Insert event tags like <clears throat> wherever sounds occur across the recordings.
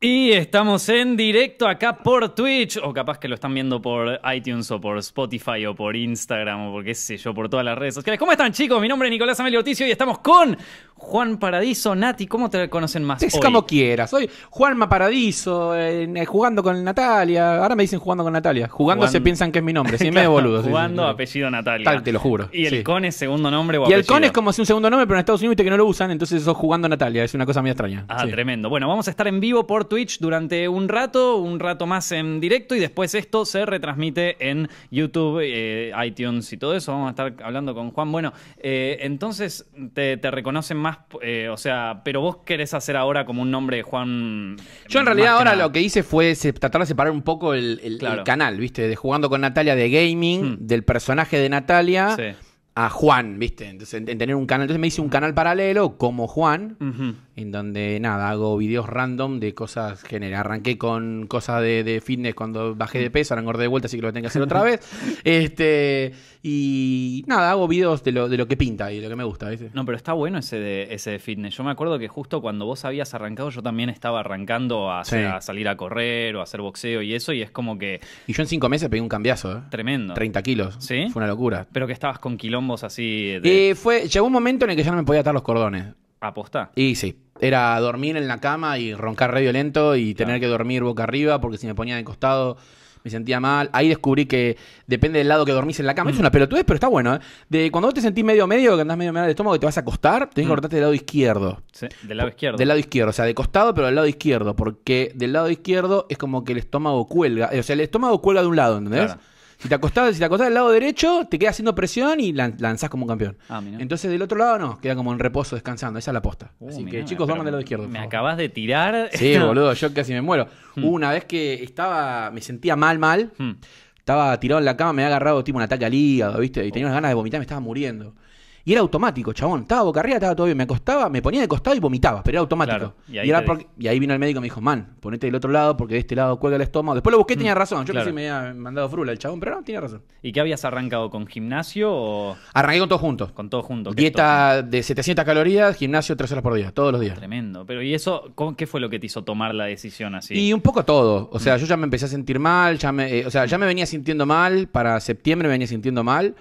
Y estamos en directo acá por Twitch, o capaz que lo están viendo por iTunes o por Spotify o por Instagram o por qué sé yo, por todas las redes sociales. ¿Cómo están chicos? Mi nombre es Nicolás Amelio Ortiz y estamos con Juan Paradiso. Nati, ¿cómo te conocen más? Es como quieras. Soy Juanma Paradiso, eh, jugando con Natalia. Ahora me dicen jugando con Natalia. Jugando se piensan que es mi nombre, sí, <laughs> me de boludo. Jugando apellido Natalia. Tal, te lo juro. Y el con es segundo nombre Y el con es como si un segundo nombre, pero en Estados Unidos que no lo usan, entonces eso jugando Natalia. Es una cosa muy extraña. Ah, tremendo. Bueno, vamos a estar en vivo por durante un rato, un rato más en directo y después esto se retransmite en YouTube, eh, iTunes y todo eso. Vamos a estar hablando con Juan. Bueno, eh, entonces te, reconocen más, eh, o sea, pero vos querés hacer ahora como un nombre Juan. Yo en realidad ahora lo que hice fue tratar de separar un poco el, canal, ¿viste? De jugando con Natalia de gaming, hmm. del personaje de Natalia. a Juan, ¿viste? Entonces, en, tener un canal. Entonces me hice un hmm. canal paralelo como Juan en donde nada, hago videos random de cosas generales. Arranqué con cosas de, fitness cuando bajé de peso, ahora engordé de vuelta, así que lo tengo que hacer otra <laughs> vez. Este, y nada, hago videos de lo, que pinta y de lo que me gusta. ¿viste? No, pero está bueno ese de, ese fitness. Yo me acuerdo que justo cuando vos habías arrancado, yo también estaba arrancando a, salir a correr o a hacer boxeo y eso, y es como que. Y yo en cinco meses pegué un cambiazo, ¿eh? Tremendo. 30 kilos. Sí. Fue una locura. Pero que estabas con quilombos así. De... Eh, fue, llegó un momento en el que ya no me podía atar los cordones apostar? Y sí. Era dormir en la cama y roncar re violento y tener que dormir boca arriba porque si me ponía de costado me sentía mal. Ahí descubrí que depende del lado que dormís en la cama. Es mm. una pelotudez, pero está bueno. ¿eh? De cuando vos te sentís medio medio, que andás medio medio de estómago, y te vas a acostar, te mm. que del lado izquierdo. Sí, del lado izquierdo. Del lado izquierdo, o sea, de costado, pero del lado izquierdo. Porque del lado izquierdo es como que el estómago cuelga. Eh, o sea, el estómago cuelga de un lado, ¿entendés? Si te acostás, si te acostás del lado derecho, te queda haciendo presión y lanzás como un campeón. Ah, Entonces del otro lado no, queda como en reposo descansando. Esa es la posta. Uh, Así que chicos, vamos del lado izquierdo. Me acabas de tirar. Sí, <laughs> boludo, yo casi me muero. Hmm. Una vez que estaba, me sentía mal, mal. Hmm. Estaba tirado en la cama, me había agarrado tipo un ataque al hígado, ¿viste? Y tenía oh. unas ganas de vomitar, me estaba muriendo. Y era automático, chabón. Estaba boca arriba, estaba todo bien. Me acostaba, me ponía de costado y vomitaba, pero era automático. y, ahí vino el médico y me dijo, man, ponete del otro lado porque de este lado cuelga el estómago. Después lo busqué, mm, tenía razón. Yo pensé que me había mandado frula el chabón, pero no, tenía razón. ¿Y qué habías arrancado? ¿Con gimnasio o...? Arranqué con todo junto. Con todo junto. Dieta de 700 calorías, gimnasio tres horas por día, todos los días. Tremendo. Pero ¿y eso qué fue lo que te hizo tomar la decisión así? Y un poco todo. O sea, mm. yo ya me empecé a sentir mal, ya me, eh, o sea, ya me venía sintiendo mal, para septiembre me venía sintiendo mal.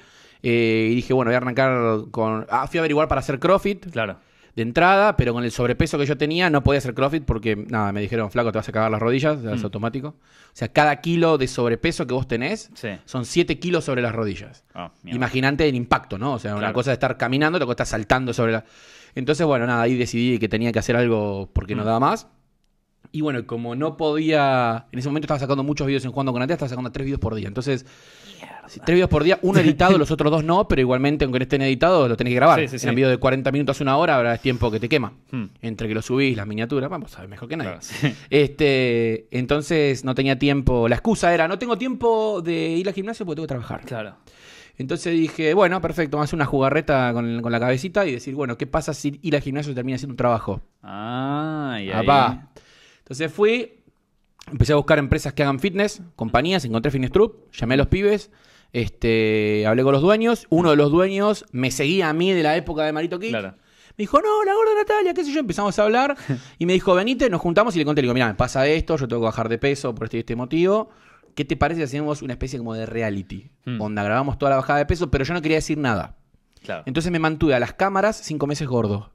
Eh, y dije, bueno, voy a arrancar con. Ah, fui a averiguar para hacer CrossFit. Claro. De entrada, pero con el sobrepeso que yo tenía no podía hacer CrossFit porque, nada, me dijeron, flaco, te vas a cagar las rodillas, es mm. automático. O sea, cada kilo de sobrepeso que vos tenés son 7 kilos sobre las rodillas. Ah, Imaginante el impacto, ¿no? O sea, una cosa de estar caminando, otra cosa estar saltando sobre la. Entonces, bueno, nada, ahí decidí que tenía que hacer algo porque no mm. daba más. Y bueno, como no podía. En ese momento estaba sacando muchos videos en Jugando con Antea, estaba sacando 3 vídeos por día. Entonces tres videos por día, uno editado, los otros dos no, pero igualmente, aunque estén editados, lo tenés que grabar. si envío de 40 minutos a una hora habrá tiempo que te quema. Hmm. Entre que lo subís, las miniaturas, vamos, a sabes mejor que nadie. <laughs> este, entonces no tenía tiempo. La excusa era, no tengo tiempo de ir al gimnasio porque tengo que trabajar. Claro. Entonces dije, bueno, perfecto, vamos a hacer una jugarreta con, la cabecita y decir, bueno, ¿qué pasa si ir al gimnasio termina siendo un trabajo? Ah, ya Entonces fui, empecé a buscar empresas que hagan fitness, compañías, encontré Fitness Troop, llamé a los pibes este, hablé con los dueños. Uno de los dueños me seguía a mí de la época de Marito Kick. Me dijo, no, la gorda Natalia, qué sé yo, empezamos a hablar. <laughs> Y me dijo, venite, nos juntamos y le conté, le digo, mira, me pasa esto, yo tengo que bajar de peso por este, este motivo. ¿Qué te parece si hacemos una especie como de reality? donde mm. grabamos toda la bajada de peso, pero yo no quería decir nada. Entonces me mantuve a las cámaras cinco meses gordo.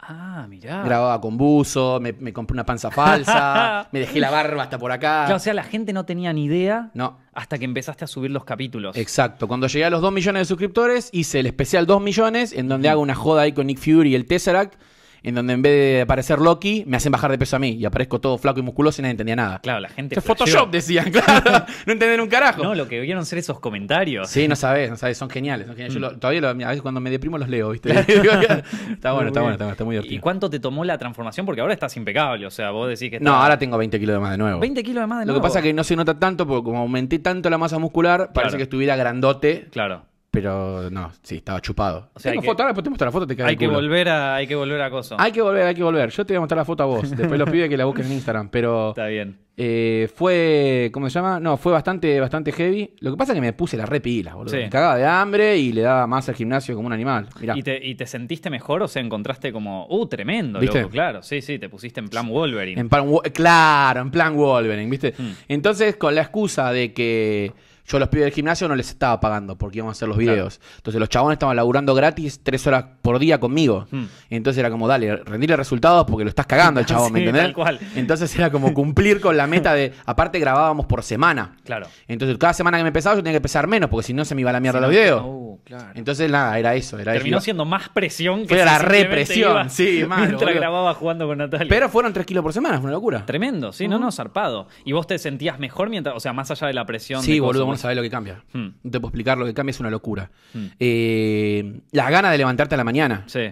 Ah, mirá. Grababa con buzo, me, compré una panza falsa, <laughs> me dejé la barba hasta por acá. o sea, la gente no tenía ni idea no. hasta que empezaste a subir los capítulos. Exacto. Cuando llegué a los 2 millones de suscriptores, hice el especial 2 millones, en donde hago una joda ahí con Nick Fury y el Tesseract en donde en vez de aparecer Loki, me hacen bajar de peso a mí y aparezco todo flaco y musculoso y nadie entendía nada. Claro, la gente. Es Photoshop decían, <laughs> claro. no entienden un carajo. No, lo que vieron ser esos comentarios. Sí, no sabes, no sabes, son geniales. Yo mm. todavía a veces cuando me deprimo los leo, ¿viste? <laughs> está, bueno, está, bueno, está muy divertido. ¿Y cuánto te tomó la transformación? Porque ahora estás impecable, o sea, vos decís que. No, ahora tengo 20 kilos de más de nuevo. 20 kilos de más de nuevo. Lo que pasa es que no se nota tanto porque como aumenté tanto la masa muscular, parece que estuviera grandote. Claro pero no, sí, estaba chupado. ahora pues, te muestro la foto, te Hay que volver hay que volver a cosas Hay que volver, hay que volver. Yo te voy a mostrar la foto a vos. <laughs> Después los pibes que la busquen en Instagram, pero. Está bien. Eh, fue, ¿cómo se llama? No, fue bastante, bastante heavy. Lo que pasa es que me puse las repila, boludo. Me cagaba de hambre y le daba más al gimnasio como un animal. ¿Y, te, sentiste mejor o se encontraste como, uh, tremendo, ¿Viste? claro. Sí, sí, te pusiste en plan Wolverine. claro, en plan Wolverine, ¿viste? Hmm. Entonces, con la excusa de que yo los pibes del gimnasio no les estaba pagando porque íbamos a hacer los videos. Entonces los chabones estaban laburando gratis tres horas por día conmigo. Hmm. entonces era como, dale, rendirle resultados porque lo estás cagando al <laughs> chabón, ¿me entendés? Tal cual. Entonces era como cumplir con la meta de. <laughs> Aparte grabábamos por semana. Claro. Entonces cada semana que me pesaba yo tenía que pesar menos porque si no se me iba a la mierda los videos. Uh, entonces nada, era eso. Terminó siendo más presión que. Fue la represión, sí, más <laughs> Mientras grababa jugando con Natalia. Pero fueron tres kilos por semana, es una locura. Tremendo, sí, no, no, zarpado. Y vos te sentías mejor mientras. O sea, más allá de la presión. Sí, boludo, sabes lo que cambia. Hmm. No te puedo explicar lo que cambia, es una locura. Hmm. Eh, las ganas de levantarte a la mañana. Sí.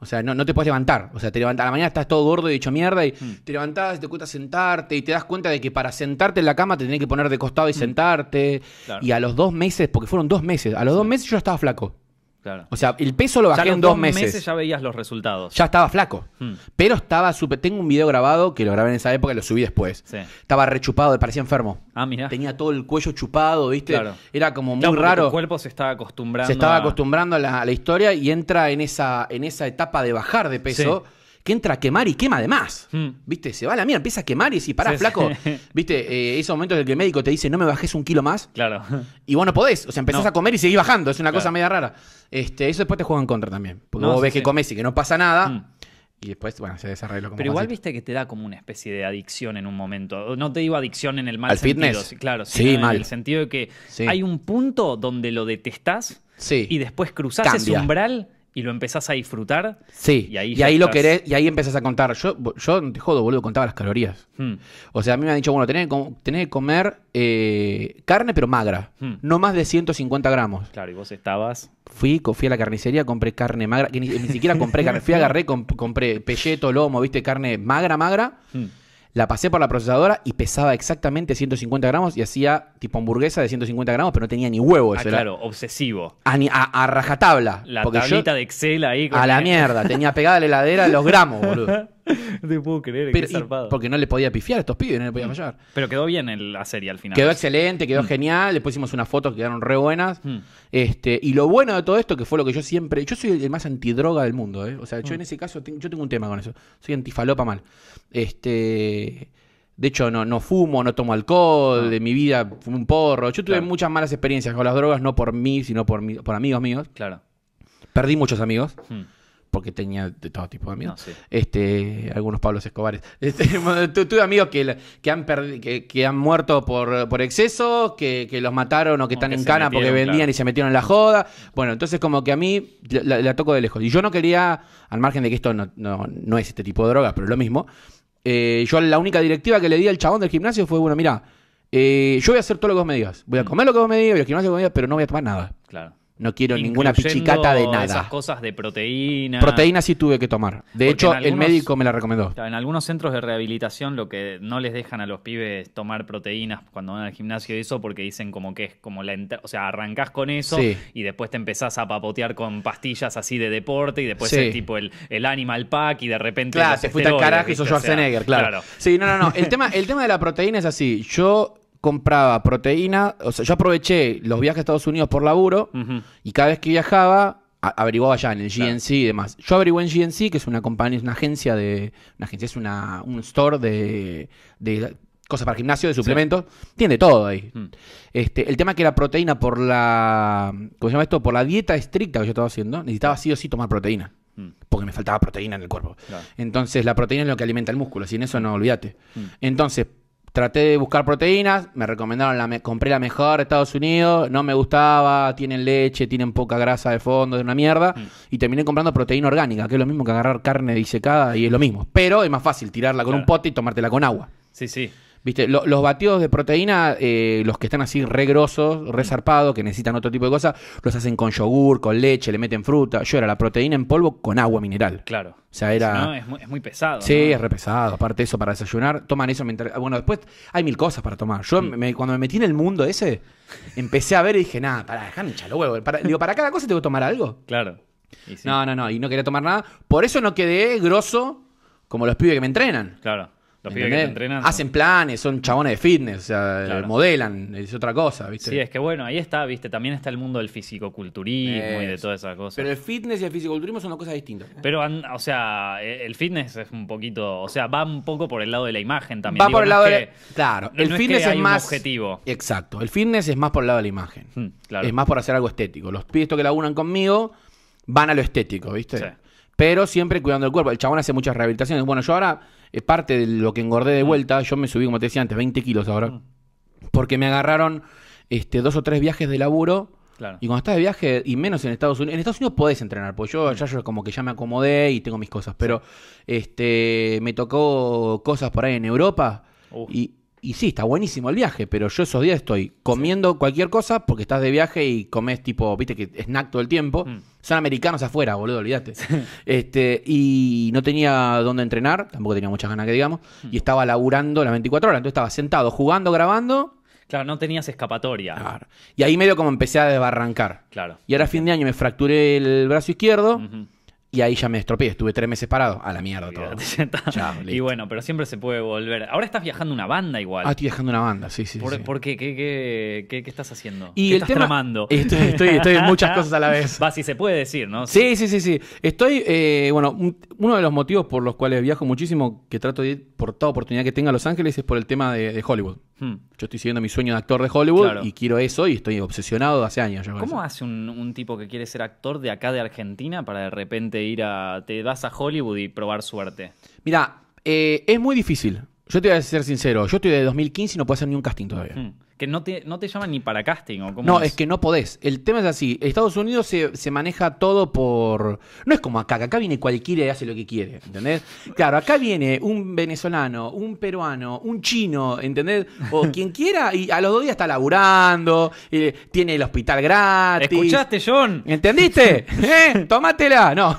O sea, no, te puedes levantar. O sea, te levantas a la mañana, estás todo gordo y dicho mierda, y hmm. te levantás, te cuesta sentarte, y te das cuenta de que para sentarte en la cama te tenés que poner de costado y sentarte. Y a los dos meses, porque fueron dos meses, a los dos meses yo estaba flaco. O sea, el peso lo bajé en dos, dos meses. Ya veías los resultados. Ya estaba flaco. Hmm. Pero estaba súper. Tengo un video grabado que lo grabé en esa época y lo subí después. Estaba rechupado, parecía enfermo. Ah, mira, Tenía todo el cuello chupado, ¿viste? Claro. Era como muy raro. El cuerpo se estaba acostumbrando. Se estaba acostumbrando a la, historia y entra en esa, en esa etapa de bajar de peso que entra a quemar y quema de más. Hmm. ¿Viste? Se va a la mierda, empieza a quemar y si parás, flaco. <laughs> ¿Viste? Eh, esos momentos en el que el médico te dice, no me bajes un kilo más. Claro. Y vos no podés. O sea, empezás a comer y seguís bajando. Es una cosa media rara. Este, eso después te juega en contra también. Porque vos ves que comes y que no pasa nada. Hmm. Y después, bueno, se desarrolla como Pero igual viste que te da como una especie de adicción en un momento. No te digo adicción en el mal ¿Al sentido. Claro, sí, en el sentido de que hay un punto donde lo detestás y después cruzás ese umbral y lo empezás a disfrutar. Sí, y ahí, lo querés, y ahí empezás a contar. Yo, yo no te jodo, boludo, contaba las calorías. Hmm. O sea, a mí me han dicho, bueno, tenés, que comer eh, carne, pero magra, hmm. no más de 150 gramos. Claro, y vos estabas. Fui, fui a la carnicería, compré carne magra, ni, siquiera compré carne, <laughs> fui, agarré, compré pelleto, lomo, viste, carne magra, magra. Hmm. La pasé por la procesadora y pesaba exactamente 150 gramos y hacía tipo hamburguesa de 150 gramos, pero no tenía ni huevo. Ah, claro, obsesivo. A, a, rajatabla. La tablita de Excel ahí. a la mierda, tenía pegada la heladera los gramos, <laughs> boludo. <laughs> no te puedo creer, Porque no le podía pifiar a estos pibes, no le podía mm. fallar. Pero quedó bien en la serie al final. Quedó excelente, quedó mm. genial. Después hicimos unas fotos que quedaron re buenas. Mm. Este, y lo bueno de todo esto, que fue lo que yo siempre. Yo soy el más antidroga del mundo, ¿eh? O sea, yo en ese caso yo tengo un tema con eso. Soy antifalopa mal. Este. De hecho, no, no fumo, no tomo alcohol, ah. de mi vida fumo un porro. Yo tuve muchas malas experiencias con las drogas, no por mí, sino por, por amigos míos. Claro. Perdí muchos amigos porque tenía de todo tipo de amigos. este, algunos Pablos Escobares. <laughs> Este, tuve amigos que, han que, han muerto por, exceso, que, los mataron o que están en cana porque vendían y se metieron en la joda. Bueno, entonces como que a mí la, toco de lejos. Y yo no quería, al margen de que esto no, no, es este tipo de droga, pero lo mismo, eh, yo la única directiva que le di al chabón del gimnasio fue, bueno, mira, eh, yo voy a hacer todo lo que vos me digas. Voy a mm. comer lo que vos me digas, voy a gimnasio que vos me digas, pero no voy a tomar nada. Claro. No quiero ninguna pichicata de nada. Esas cosas de proteína. Proteína sí tuve que tomar. De hecho, el médico me la recomendó. En algunos centros de rehabilitación lo que no les dejan a los pibes tomar proteínas cuando van al gimnasio y eso porque dicen como que es como la... O sea, arrancás con eso y después te empezás a papotear con pastillas así de deporte y después es tipo el, Animal Pack y de repente... Claro, te fuiste al carajo y sos Schwarzenegger, claro. Sí, no, no, no. El tema, el tema de la proteína es así. Yo compraba proteína, o sea, yo aproveché los viajes a Estados Unidos por laburo y cada vez que viajaba averiguaba ya en el GNC y demás. Yo averigué en GNC, que es una compañía, es una agencia de. Una agencia, es una, un store de, cosas para gimnasio, de suplementos. Tiene todo ahí. Mm. Este, el tema que la proteína por la. ¿Cómo se llama esto? Por la dieta estricta que yo estaba haciendo, necesitaba sí o sí tomar proteína. Mm. Porque me faltaba proteína en el cuerpo. Entonces, la proteína es lo que alimenta el músculo. Sin eso, no olvídate. Mm. Entonces, Traté de buscar proteínas, me recomendaron la me compré la mejor de Estados Unidos, no me gustaba, tienen leche, tienen poca grasa de fondo, es una mierda, mm. y terminé comprando proteína orgánica, que es lo mismo que agarrar carne disecada y es lo mismo, pero es más fácil tirarla con un pote y tomártela con agua. Sí, sí. Viste, los batidos de proteína, eh, los que están así re grosos, re zarpados, que necesitan otro tipo de cosas, los hacen con yogur, con leche, le meten fruta. Yo era la proteína en polvo con agua mineral. Claro. O sea, era. es, muy, pesado. Sí, es re pesado. Aparte eso, para desayunar, toman eso mientras. Bueno, después hay mil cosas para tomar. Yo mm. cuando me metí en el mundo ese, empecé a ver y dije, nada, para dejarme echarlo, huevo. digo, para cada cosa tengo que tomar algo. Claro. No, no, no. Y no quería tomar nada. Por eso no quedé grosso como los pibes que me entrenan. Claro. Los pibes que entrenan. Hacen planes, son chabones de fitness, o sea, modelan, es otra cosa, ¿viste? Sí, es que bueno, ahí está, ¿viste? También está el mundo del fisicoculturismo y de todas esas cosas. Pero el fitness y el fisicoculturismo son dos cosas distintas. Pero, o sea, e, el fitness es un poquito, o sea, va un poco por el lado de la imagen también. Va por el lado de Claro, el fitness es, más... objetivo. Exacto, el fitness es más por el lado de la imagen. Mm, es más por hacer algo estético. Los pibes que la unan conmigo van a lo estético, ¿viste? Pero siempre cuidando el cuerpo. El chabón hace muchas rehabilitaciones. Bueno, yo ahora parte de lo que engordé de mm. vuelta, yo me subí, como te decía antes, 20 kilos ahora, mm. porque me agarraron este, dos o tres viajes de laburo. Y cuando estás de viaje, y menos en Estados Unidos, en Estados Unidos podés entrenar, porque yo mm. ya yo como que ya me acomodé y tengo mis cosas, pero este me tocó cosas por ahí en Europa y y sí, está buenísimo el viaje, pero yo esos días estoy comiendo cualquier cosa porque estás de viaje y comes tipo, viste que snack todo el tiempo. Mm. Son americanos afuera, boludo, olvídate. <laughs> Este, y no tenía dónde entrenar, tampoco tenía muchas ganas que digamos, mm. y estaba laburando las 24 horas. Entonces estaba sentado, jugando, grabando. Claro, no tenías escapatoria. Claro. Y ahí medio como empecé a desbarrancar. Claro. Y ahora a fin de año me fracturé el brazo izquierdo y ahí ya me estropeé, estuve tres meses parado, a la mierda todo. y bueno, pero siempre se puede volver. Ahora estás viajando una banda igual. Ah, estoy viajando una banda, sí, sí. ¿Por, sí. qué? ¿Qué, estás haciendo? Y ¿Qué estás tema... tramando? Estoy, muchas <laughs> cosas a la vez. Va, si se puede decir, ¿no? Sí, sí, sí, sí. Estoy, eh, bueno, uno de los motivos por los cuales viajo muchísimo, que trato de ir por toda oportunidad que tenga a Los Ángeles, es por el tema de Hollywood. Hmm. Yo estoy siguiendo mi sueño de actor de Hollywood y quiero eso y estoy obsesionado hace años. ¿Cómo hace un, tipo que quiere ser actor de acá de Argentina para de repente ir a... te vas a Hollywood y probar suerte? Mira, eh, es muy difícil. Yo te voy a ser sincero, yo estoy de 2015 y no puedo hacer ni un casting todavía. Hmm. Que no te, no te llaman ni para casting o como. No, es? que no podés. El tema es así. Estados Unidos se, maneja todo por. No es como acá, que acá viene cualquiera y hace lo que quiere, ¿entendés? Claro, acá viene un venezolano, un peruano, un chino, ¿entendés? O <laughs> quien quiera, y a los dos días está laburando, eh, tiene el hospital gratis. ¿Escuchaste, John? ¿Entendiste? <laughs> ¿Eh? Tómatela. No,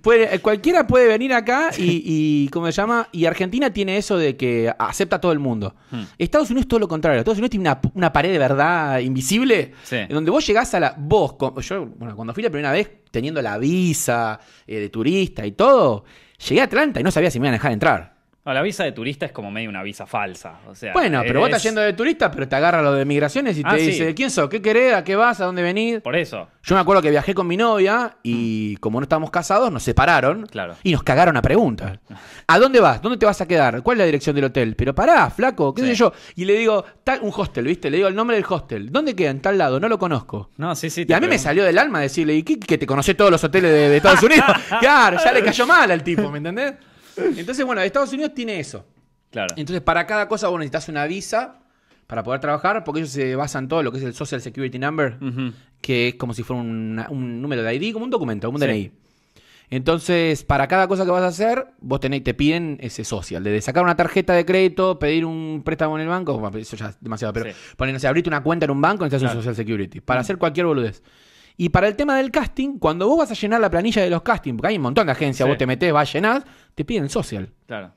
puede, cualquiera puede venir acá y, ¿cómo se llama? Y Argentina tiene eso de que acepta a todo el mundo. Hmm. Estados Unidos es todo lo contrario. Estados Unidos una, pared de verdad invisible, en donde vos llegás a la... Vos, yo, cuando fui la primera vez teniendo la visa eh, de turista y todo, llegué a Atlanta y no sabía si me iban a dejar entrar la visa de turista es como medio una visa falsa. O sea, bueno, pero vos estás yendo de turista, pero te agarra lo de migraciones y ah, te dice, ¿quién sos? ¿Qué querés? ¿A qué vas? ¿A dónde venís? Por eso. Yo me acuerdo que viajé con mi novia y como no estábamos casados, nos separaron claro. y nos cagaron a preguntas. ¿A dónde vas? ¿Dónde te vas a quedar? ¿Cuál es la dirección del hotel? Pero pará, flaco, qué sé yo. Y le digo, tal, un hostel, ¿viste? Le digo el nombre del hostel. ¿Dónde queda? En tal lado, no lo conozco. No, sí, sí. Y a mí me salió del alma decirle, ¿y qué, que te conocés todos los hoteles de, de Estados <laughs> Unidos? <laughs> claro, ya le cayó mal al tipo, ¿me entendés? Entonces, bueno, Estados Unidos tiene eso. Claro. Entonces, para cada cosa vos necesitas una visa para poder trabajar, porque ellos se basan todo lo que es el Social Security Number, que es como si fuera un número de ID, como un documento, como un DNI. Entonces, para cada cosa que vas a hacer, vos tenés, te piden ese social. de sacar una tarjeta de crédito, pedir un préstamo en el banco, eso ya es demasiado, pero sí. abrirte una cuenta en un banco necesitas un social security. Para hacer cualquier boludez. Y para el tema del casting, cuando vos vas a llenar la planilla de los castings, porque hay un montón de agencias, vos te metés, vas, a llenar, te piden social. Claro.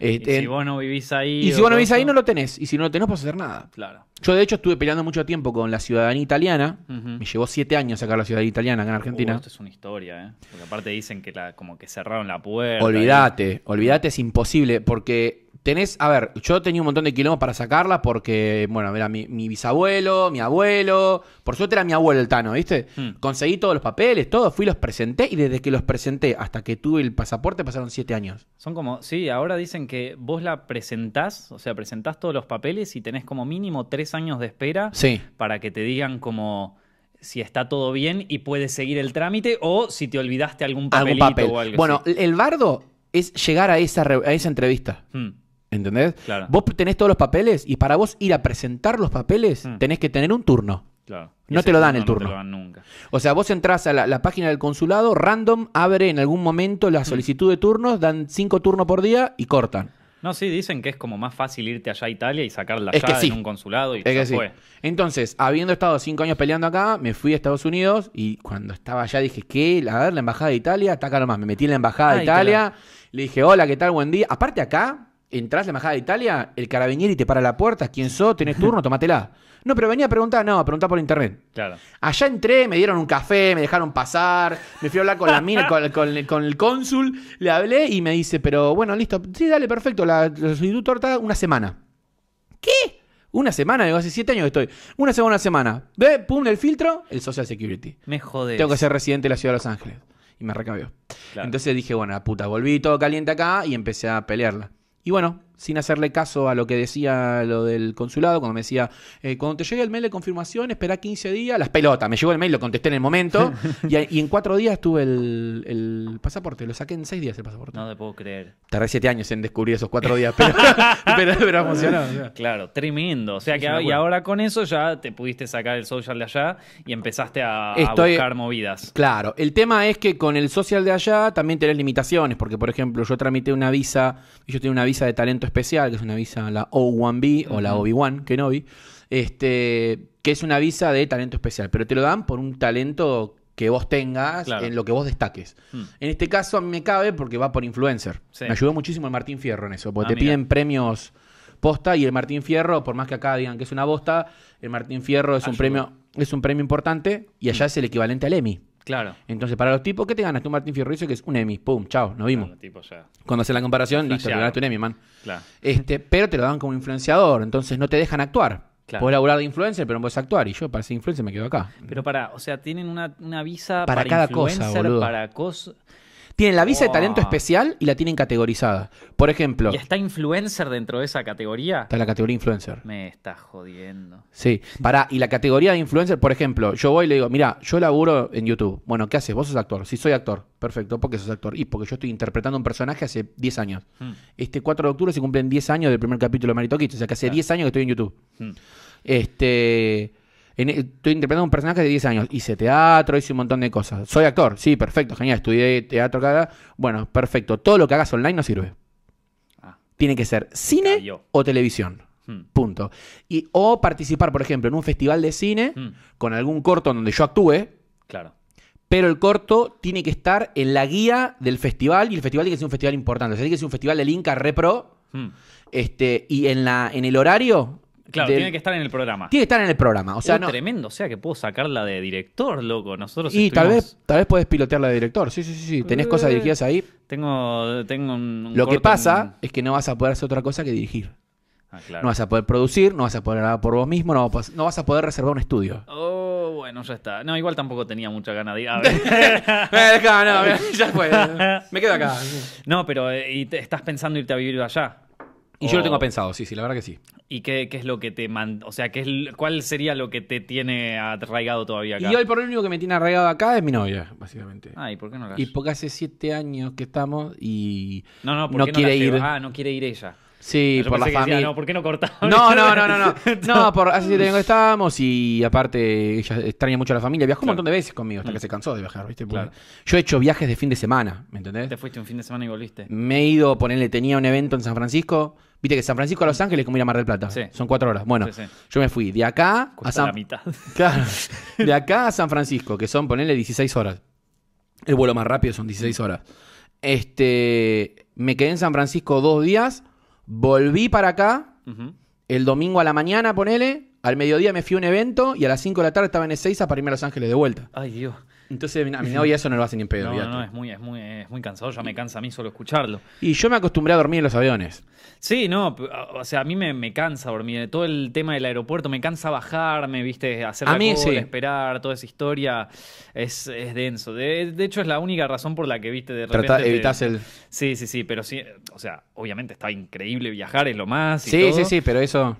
Eh, y si vos no vivís ahí. Y si vos no vivís ahí, no lo tenés. Y si no lo tenés, no puedes hacer nada. Claro. Yo, de hecho, estuve peleando mucho tiempo con la ciudadanía italiana. Me llevó siete años sacar la ciudadanía italiana acá en Argentina. Uh, esto es una historia, ¿eh? Porque aparte dicen que como que cerraron la puerta. Olvídate, ¿eh? olvídate, es imposible. Porque Tenés, a ver, yo tenía un montón de quilombos para sacarla porque, bueno, era mi, bisabuelo, mi abuelo. Por suerte era mi abuelo el Tano, ¿viste? Hmm. Conseguí todos los papeles, todos, fui, los presenté y desde que los presenté hasta que tuve el pasaporte pasaron siete años. Son como, sí, ahora dicen que vos la presentás, o sea, presentás todos los papeles y tenés como mínimo tres años de espera para que te digan como si está todo bien y puedes seguir el trámite o si te olvidaste algún papelito papel. o algo Bueno, el bardo es llegar a esa, esa entrevista. Hmm. ¿Entendés? Vos tenés todos los papeles y para vos ir a presentar los papeles mm. tenés que tener un turno. Claro. No te lo dan el turno. No lo dan nunca. O sea, vos entrás a la, página del consulado, random, abre en algún momento la solicitud de turnos, dan cinco turnos por día y cortan. No, sí, dicen que es como más fácil irte allá a Italia y sacar la es en un consulado y Entonces, habiendo estado cinco años peleando acá, me fui a Estados Unidos y cuando estaba allá dije, ¿qué? A ver, la embajada de Italia, está nomás. Me metí en la embajada de Italia, le dije, hola, ¿qué tal? Buen día. Aparte acá, entras a la Embajada de Italia, el carabinieri te para la puerta, ¿quién sos? ¿Tenés turno? Tómatela. No, pero venía a preguntar, no, a preguntar por internet. Claro. Allá entré, me dieron un café, me dejaron pasar, me fui a hablar con la mina, con, con, el cónsul, le hablé y me dice, pero bueno, listo, sí, dale, perfecto, la, solicitud torta una semana. ¿Qué? Una semana, digo, hace siete años que estoy. Una semana, una semana. Ve, pum, el filtro, el Social Security. Me jodé. Tengo que ser residente de la ciudad de Los Ángeles. Y me recabió. Entonces dije, bueno, la puta, volví todo caliente acá y empecé a pelearla. Y bueno, sin hacerle caso a lo que decía lo del consulado, cuando me decía, eh, cuando te llegue el mail de confirmación, espera 15 días, las pelotas, me llegó el mail, lo contesté en el momento, <laughs> y, en cuatro días tuve el, pasaporte, lo saqué en seis días el pasaporte. No te puedo creer. Tardé siete años en descubrir esos cuatro días, pero, <laughs> pero, pero Claro, tremendo. O sea que y ahora con eso ya te pudiste sacar el social de allá y empezaste a, buscar movidas. Claro, el tema es que con el social de allá también tenés limitaciones, porque por ejemplo yo tramité una visa, y yo tenía una visa de talento especial, que es una visa, la O1B o la OB1, vi este, que es una visa de talento especial, pero te lo dan por un talento que vos tengas, en lo que vos destaques. Hmm. En este caso a mí me cabe porque va por influencer. Me ayudó muchísimo el Martín Fierro en eso, porque ah, te piden premios posta y el Martín Fierro, por más que acá digan que es una bosta, el Martín Fierro es un premio es un premio importante y allá hmm. es el equivalente al Emmy. Claro. Entonces, para los tipos, ¿qué te ganas tú, Martín Fierroizo, que es un Emmy? Pum, chao, nos vimos. Cuando haces la comparación, listo, te ganaste un Emmy, man. Claro. Este, pero te lo dan como influenciador, entonces no te dejan actuar. Claro. laburar de influencer, pero no puedes actuar. Y yo, para ser influencer, me quedo acá. Pero para, o sea, tienen una, visa para, para cada cosa, Para cosas. Tienen la visa de talento especial y la tienen categorizada. Por ejemplo. ¿Y está influencer dentro de esa categoría? Está en la categoría influencer. Me está jodiendo. Sí. Para, y la categoría de influencer, por ejemplo, yo voy y le digo, mira, yo laburo en YouTube. Bueno, ¿qué haces? Vos sos actor. Sí, soy actor. Perfecto, porque sos actor. Y porque yo estoy interpretando un personaje hace 10 años. Hmm. Este 4 de octubre se cumplen 10 años del primer capítulo de Marito O sea que hace 10 años que estoy en YouTube. Hmm. Este. Eh, estoy interpretando a un personaje de 10 años, hice teatro, hice un montón de cosas. Soy actor, sí, perfecto, genial, estudié teatro cada. Bueno, perfecto. Todo lo que hagas online no sirve. Ah. Tiene que ser cine o televisión. Hmm. Punto. Y, o participar, por ejemplo, en un festival de cine hmm. con algún corto donde yo actúe. Claro. Pero el corto tiene que estar en la guía del festival y el festival tiene que ser un festival importante. O sea, tiene que ser un festival del Inca Repro. Hmm. Este, y en, la, en el horario Claro, tiene que estar en el programa. Tiene que estar en el programa. O sea, es tremendo, o sea que puedo sacarla de director, loco. Nosotros y tal vez tal vez puedes pilotearla de director. Sí, sí, sí, sí. Tenés cosas dirigidas ahí. Tengo tengo un, Lo que pasa es que no vas a poder hacer otra cosa que dirigir. Ah, claro. No vas a poder producir, no vas a poder grabar por vos mismo, no vas, a poder reservar un estudio. Oh, bueno, ya está. No, igual tampoco tenía mucha ganas de ir. A <laughs> no, ya Me quedo acá. No, pero eh, ¿estás pensando irte a vivir allá? Y yo lo tengo pensado, sí, sí, la verdad que sí. ¿Y qué, qué es lo que te manda? O sea, ¿qué es, ¿cuál sería lo que te tiene arraigado todavía acá? Y hoy por lo único que me tiene arraigado acá es mi novia, básicamente. Ah, ¿y por qué no la Y porque hace siete años que estamos y no, no, no quiere ir. Ah, no quiere ir ella. Sí, ah, por la familia. no, ¿por qué no cortamos? <laughs> No, no, no, <laughs> no, no. por hace estábamos y aparte ella extraña mucho a la familia. Viajó un montón de veces conmigo hasta mm. que se cansó de viajar, ¿viste? Yo he hecho viajes de fin de semana, ¿me entendés? Te fuiste un fin de semana y volviste. Me he ido, ponerle, tenía un evento en San Francisco. Viste que San Francisco a Los Ángeles como ir a Mar del Plata. Sí. Son cuatro horas. Bueno, yo me fui de acá a San... <laughs> De acá a San Francisco, que son, ponerle, 16 horas. El vuelo más rápido son 16 horas. Este, me quedé en San Francisco dos días Volví para acá, el domingo a la mañana, ponele, al mediodía me fui a un evento y a las 5 de la tarde estaba en Ezeiza para irme a Los Ángeles de vuelta. Ay, Dios. Entonces, a mi novia eso no lo hacen ni en pedo. No, no, es muy, es muy, es muy cansado, ya me cansa a mí solo escucharlo. Y yo me acostumbré a dormir en los aviones. Sí, no, o sea, a mí me, me cansa dormir. Todo el tema del aeropuerto, me cansa bajarme, viste, hacer la mí, esperar, toda esa historia es, es denso. De, hecho, es la única razón por la que, viste, de repente. Trata, evitas el. Sí, sí, sí, pero sí, o sea, obviamente está increíble viajar, es lo más. sí, sí, sí, pero eso.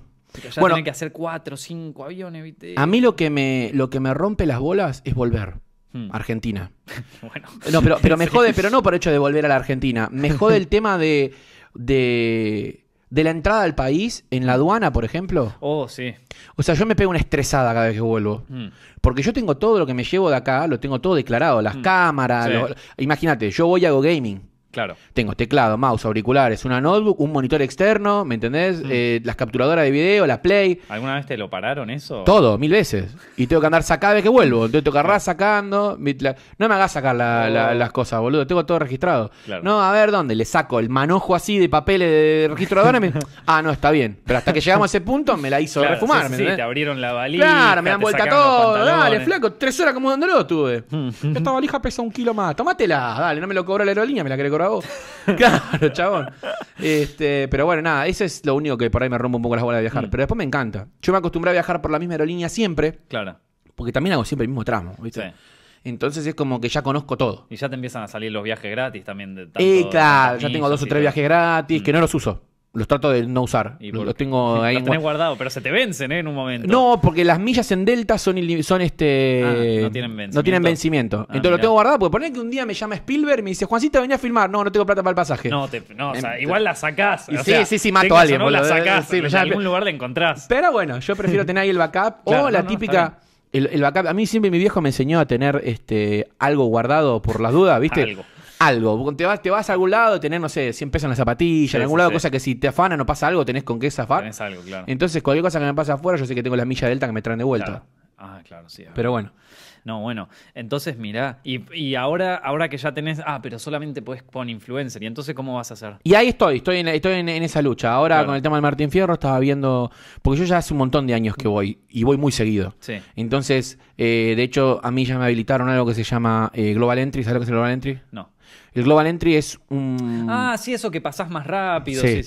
ya bueno, que hacer cuatro, cinco aviones, viste. A mí lo que me, lo que me rompe las bolas es volver. Hmm. Argentina. <laughs> bueno. No, pero, pero me <laughs> jode, pero no por hecho de volver a la Argentina. Me jode el tema de, de, de la entrada al país en la aduana, por ejemplo. Oh, sí. O sea, yo me pego una estresada cada vez que vuelvo. Hmm. Porque yo tengo todo lo que me llevo de acá, lo tengo todo declarado. Las hmm. cámaras. Imagínate, yo voy y hago Gaming. Claro. Tengo teclado, mouse, auriculares, una notebook, un monitor externo, ¿me entendés? Mm. Eh, las capturadoras de video, las Play. ¿Alguna vez te lo pararon eso? Todo, mil veces. Y tengo que andar sacada vez que vuelvo. Entonces tengo que agarrar sacando. No me hagas sacar oh. las cosas, boludo. Tengo todo registrado. No, a ver dónde. Le saco el manojo así de papeles de registradora. <laughs> Ah, no, está bien. Pero hasta que llegamos a ese punto me la hizo refumar. Sí, te abrieron la valija. Claro, me dan vuelta todo. Dale, flaco. Tres horas como dándolo, tuve. <laughs> Esta valija pesa un kilo más. Tómatela. Dale, no me lo cobró la aerolínea, me la quiere cobrar <laughs> claro, chabón. Este, pero bueno, nada, eso es lo único que por ahí me rompo un poco las bolas de viajar. Mm. Pero después me encanta. Yo me acostumbré a viajar por la misma aerolínea siempre. Claro. Porque también hago siempre el mismo tramo, ¿viste? Entonces es como que ya conozco todo. Y ya te empiezan a salir los viajes gratis también. eh, claro, ya tengo dos o tres viajes gratis que mm. no los uso los trato de no usar. los, tengo <laughs> ahí. Los tenés guardado, pero se te vencen ¿eh? en un momento. No, porque las millas en Delta son, son este. Ah, no tienen vencimiento. Ah, Entonces lo tengo guardado, porque poner que un día me llama Spielberg y me dice, Juancita, venía a filmar. No, no tengo plata para el pasaje. No, o em, sea, igual la sacás. sí, sí, sí, mato a alguien. No, la sacás. en algún lugar la encontrás. Pero bueno, yo prefiero <laughs> tener ahí el backup o la típica. El, backup. A mí siempre mi viejo me enseñó a tener este algo guardado por las dudas, ¿viste? Algo algo. Te vas, te vas a algún lado, tenés, no sé, 100 pesos en la zapatilla, en algún lado, cosa que si te afana no pasa algo, tenés con qué zafar. Tenés algo, claro. Entonces, cualquier cosa que me pase afuera, yo sé que tengo la milla delta que me traen de vuelta. Ah, claro, sí. Ah. Pero bueno. No, bueno, entonces mira y, ahora, ahora que ya tenés, ah, pero solamente puedes con influencer, ¿y entonces cómo vas a hacer? Y ahí estoy, estoy en, estoy en, esa lucha. Ahora con el tema de Martín Fierro estaba viendo, porque yo ya hace un montón de años que voy, y voy muy seguido. Sí. Entonces, eh, de hecho, a mí ya me habilitaron algo que se llama eh, Global Entry, ¿sabes lo que es Global Entry? No. El Global Entry es un. Ah, sí, eso que pasás más rápido. Sí,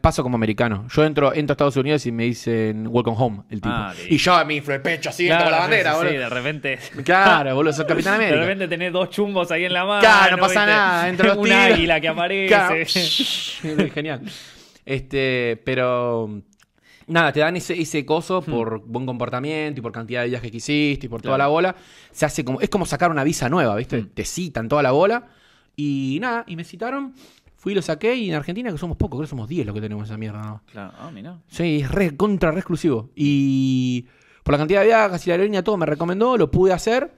paso como americano. Yo entro, entro a Estados Unidos y me dicen Welcome Home, el tipo. Ah, y yo a mi pecho, así, toda la bandera, boludo. Sí, de repente. Claro, <laughs> boludo, sos Capitán América. De repente tenés dos chumbos ahí en la mano. Claro, no pasa nada. <laughs> entro Un águila que aparece. <laughs> Genial. Este, pero. Nada, te dan ese, coso hmm. por buen comportamiento y por cantidad de viajes que hiciste y por toda la bola. Se hace como, es como sacar una visa nueva, ¿viste? Hmm. Te citan toda la bola y nada, y me citaron. Fui y lo saqué y en Argentina, que somos pocos, creo que somos 10 los que tenemos esa mierda. ¿no? Claro, ah, mira. Sí, es re, contra, re exclusivo. Y por la cantidad de viajes y la aerolínea, todo me recomendó, lo pude hacer.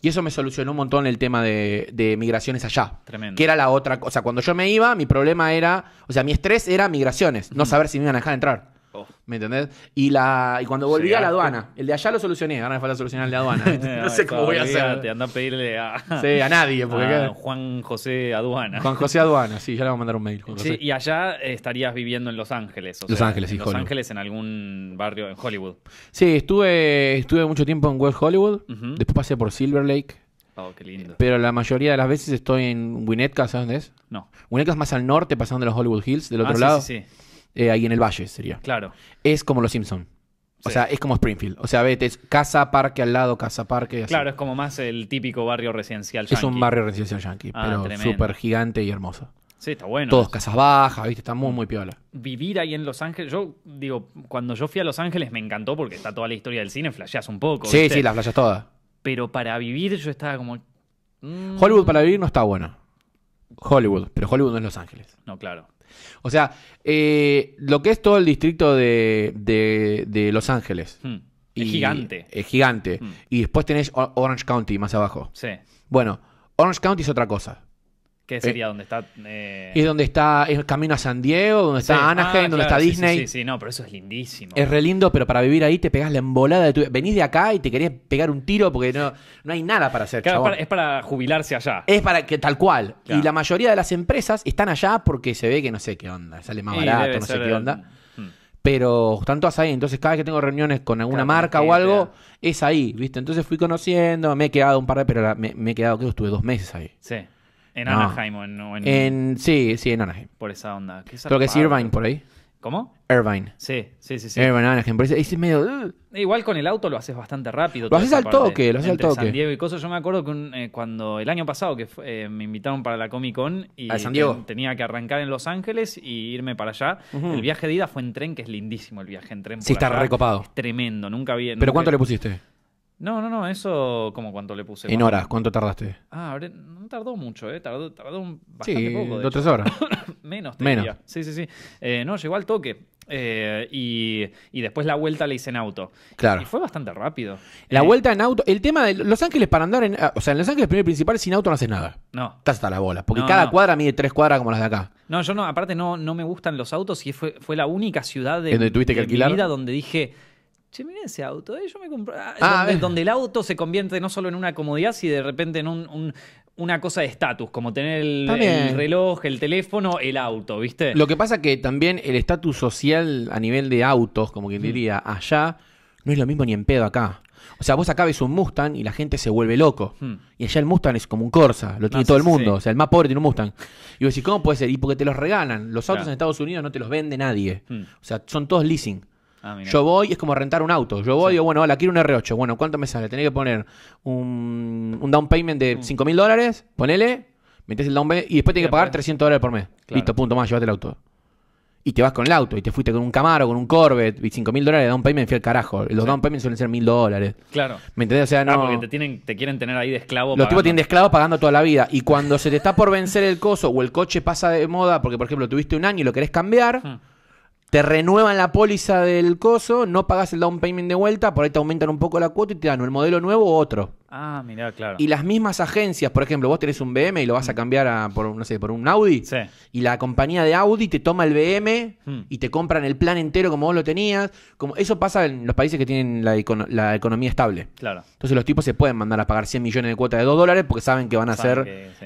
Y eso me solucionó un montón el tema de, de, migraciones allá. Tremendo. Que era la otra cosa. Cuando yo me iba, mi problema era. O sea, mi estrés era migraciones. No saber si me iban a dejar entrar. Oh. ¿Me entendés? Y, la, y cuando volví a la ah, aduana, el de allá lo solucioné, ahora me falta solucionar el de aduana. <laughs> no, sé cómo voy a hacer. Te anda a pedirle a, <laughs> sí, a nadie. Juan José Aduana. Juan José Aduana, sí, ya le voy a mandar un mail. Sí, y allá estarías viviendo en Los Ángeles. O Los Ángeles, en Los Ángeles, en algún barrio, en Hollywood. Sí, estuve, estuve mucho tiempo en West Hollywood, después pasé por Silver Lake. Oh, qué lindo. Pero la mayoría de las veces estoy en Winnetka, ¿sabes dónde es? No. Winnetka es más al norte, pasando de los Hollywood Hills, del ah, otro lado. sí, sí. Eh, ahí en el valle sería. Claro. Es como Los Simpson. O sea, es como Springfield. O sea, vete, casa, parque al lado, casa, parque. Claro, es como más el típico barrio residencial Es un barrio residencial yankee, ah, pero súper gigante y hermoso. Sí, está bueno. Todos casas bajas, ¿viste? Está muy, muy piola. Vivir ahí en Los Ángeles, yo digo, cuando yo fui a Los Ángeles me encantó porque está toda la historia del cine, flasheas un poco. Sí, sí, las flasheas todas. Pero para vivir yo estaba como... Mm. Hollywood para vivir no está bueno. Hollywood, pero Hollywood no es Los Ángeles. No, claro. O sea, eh, lo que es todo el distrito de, Los Ángeles. Hmm. es gigante. Es gigante. Hmm. Y después tenés Orange County más abajo. Sí. Bueno, Orange County es otra cosa. ¿Qué eh, sería ¿Dónde eh? donde está? Es donde está el Camino a San Diego, donde está ah, Anaheim, donde está Disney. Sí, sí, no, pero eso es lindísimo. Es re lindo, pero para vivir ahí te pegas la embolada de tu... Venís de acá y te querés pegar un tiro porque no, no hay nada para hacer. Claro, es para, jubilarse allá. Es para que tal cual. Y la mayoría de las empresas están allá porque se ve que no sé qué onda, sale más barato, no sé qué onda. Hmm. Pero están todas ahí, entonces cada vez que tengo reuniones con alguna marca o algo, es ahí, ¿viste? Entonces fui conociendo, me he quedado un par de, pero me, he quedado, creo que estuve dos meses ahí. Sí. En Anaheim o en, Sí, sí, en Anaheim. Por esa onda. ¿Qué Creo que es Irvine por ahí. ¿Cómo? Irvine. Sí, sí, sí. sí. Irvine, Anaheim. Por es medio. Uh. Igual con el auto lo haces bastante rápido. Lo haces al toque, lo haces al toque. San Diego y cosas. Yo me acuerdo que eh, cuando el año pasado que eh, me invitaron para la Comic Con y ah, San Diego? tenía que arrancar en Los Ángeles y irme para allá. El viaje de ida fue en tren, que es lindísimo el viaje en tren. sí, está recopado. Es tremendo, nunca vi. ¿Pero cuánto le pusiste? No, no, no, eso como cuánto le puse. En horas, ¿cuánto tardaste? Ah, no tardó mucho, ¿eh? Tardó, tardó bastante sí, poco. De dos, tres horas. <laughs> Menos, Menos. Sí, sí, sí. Eh, no, llegó al toque. Eh, y, después la vuelta la hice en auto. Claro. Y fue bastante rápido. La eh, vuelta en auto. El tema de Los Ángeles para andar en. Ah, o sea, en Los Ángeles, primer principal, sin auto no haces nada. No. Estás hasta la bola. Porque cada cuadra mide tres cuadras como las de acá. No, yo no. Aparte, no, no me gustan los autos y fue, fue la única ciudad de, donde que alquilar? vida donde dije che, miren ese auto, eh, yo me compro. Ah, ah, eh. donde, el auto se convierte no solo en una comodidad, sino de repente en un, una cosa de estatus, como tener el, reloj, el teléfono, el auto, ¿viste? Lo que pasa que también el estatus social a nivel de autos, como quien mm. diría, allá, no es lo mismo ni en pedo acá. O sea, vos acá ves un Mustang y la gente se vuelve loco. Mm. Y allá el Mustang es como un Corsa, lo tiene ah, todo el mundo. O sea, el más pobre tiene un Mustang. Y vos decís, ¿cómo puede ser? Y porque te los regalan. Los autos en Estados Unidos no te los vende nadie. Mm. O sea, son todos leasing. Ah, yo voy, es como rentar un auto. Yo voy, y digo, bueno, la quiero un R8. Bueno, ¿cuánto me sale? Tenés que poner un, down payment de 5.000 mm. mil dólares, ponele, metes el down payment y después tenés que pagar 300 dólares por mes. Listo, punto, más, llevate el auto. Y te vas con el auto y te fuiste con un Camaro, con un Corvette y 5.000 mil dólares de down payment, fui al carajo. Los down payments suelen ser mil dólares. Claro. ¿Me entendés? O sea, ah, no. porque te, quieren tener ahí de esclavo. Los tipos tienen de esclavo pagando toda la vida. Y cuando se te está por vencer el coso o el coche pasa de moda, porque por ejemplo tuviste un año y lo querés cambiar. Hmm te renuevan la póliza del coso, no pagas el down payment de vuelta, por ahí te aumentan un poco la cuota y te dan el modelo nuevo o otro. Ah, mira, claro. Y las mismas agencias, por ejemplo, vos tenés un BM y lo vas a mm. cambiar a, por, no sé, por un Audi, sí. y la compañía de Audi te toma el BM mm. y te compran el plan entero como vos lo tenías. Como, eso pasa en los países que tienen la, economía estable. Claro. Entonces los tipos se pueden mandar a pagar 100 millones de cuota de 2 dólares porque saben que van a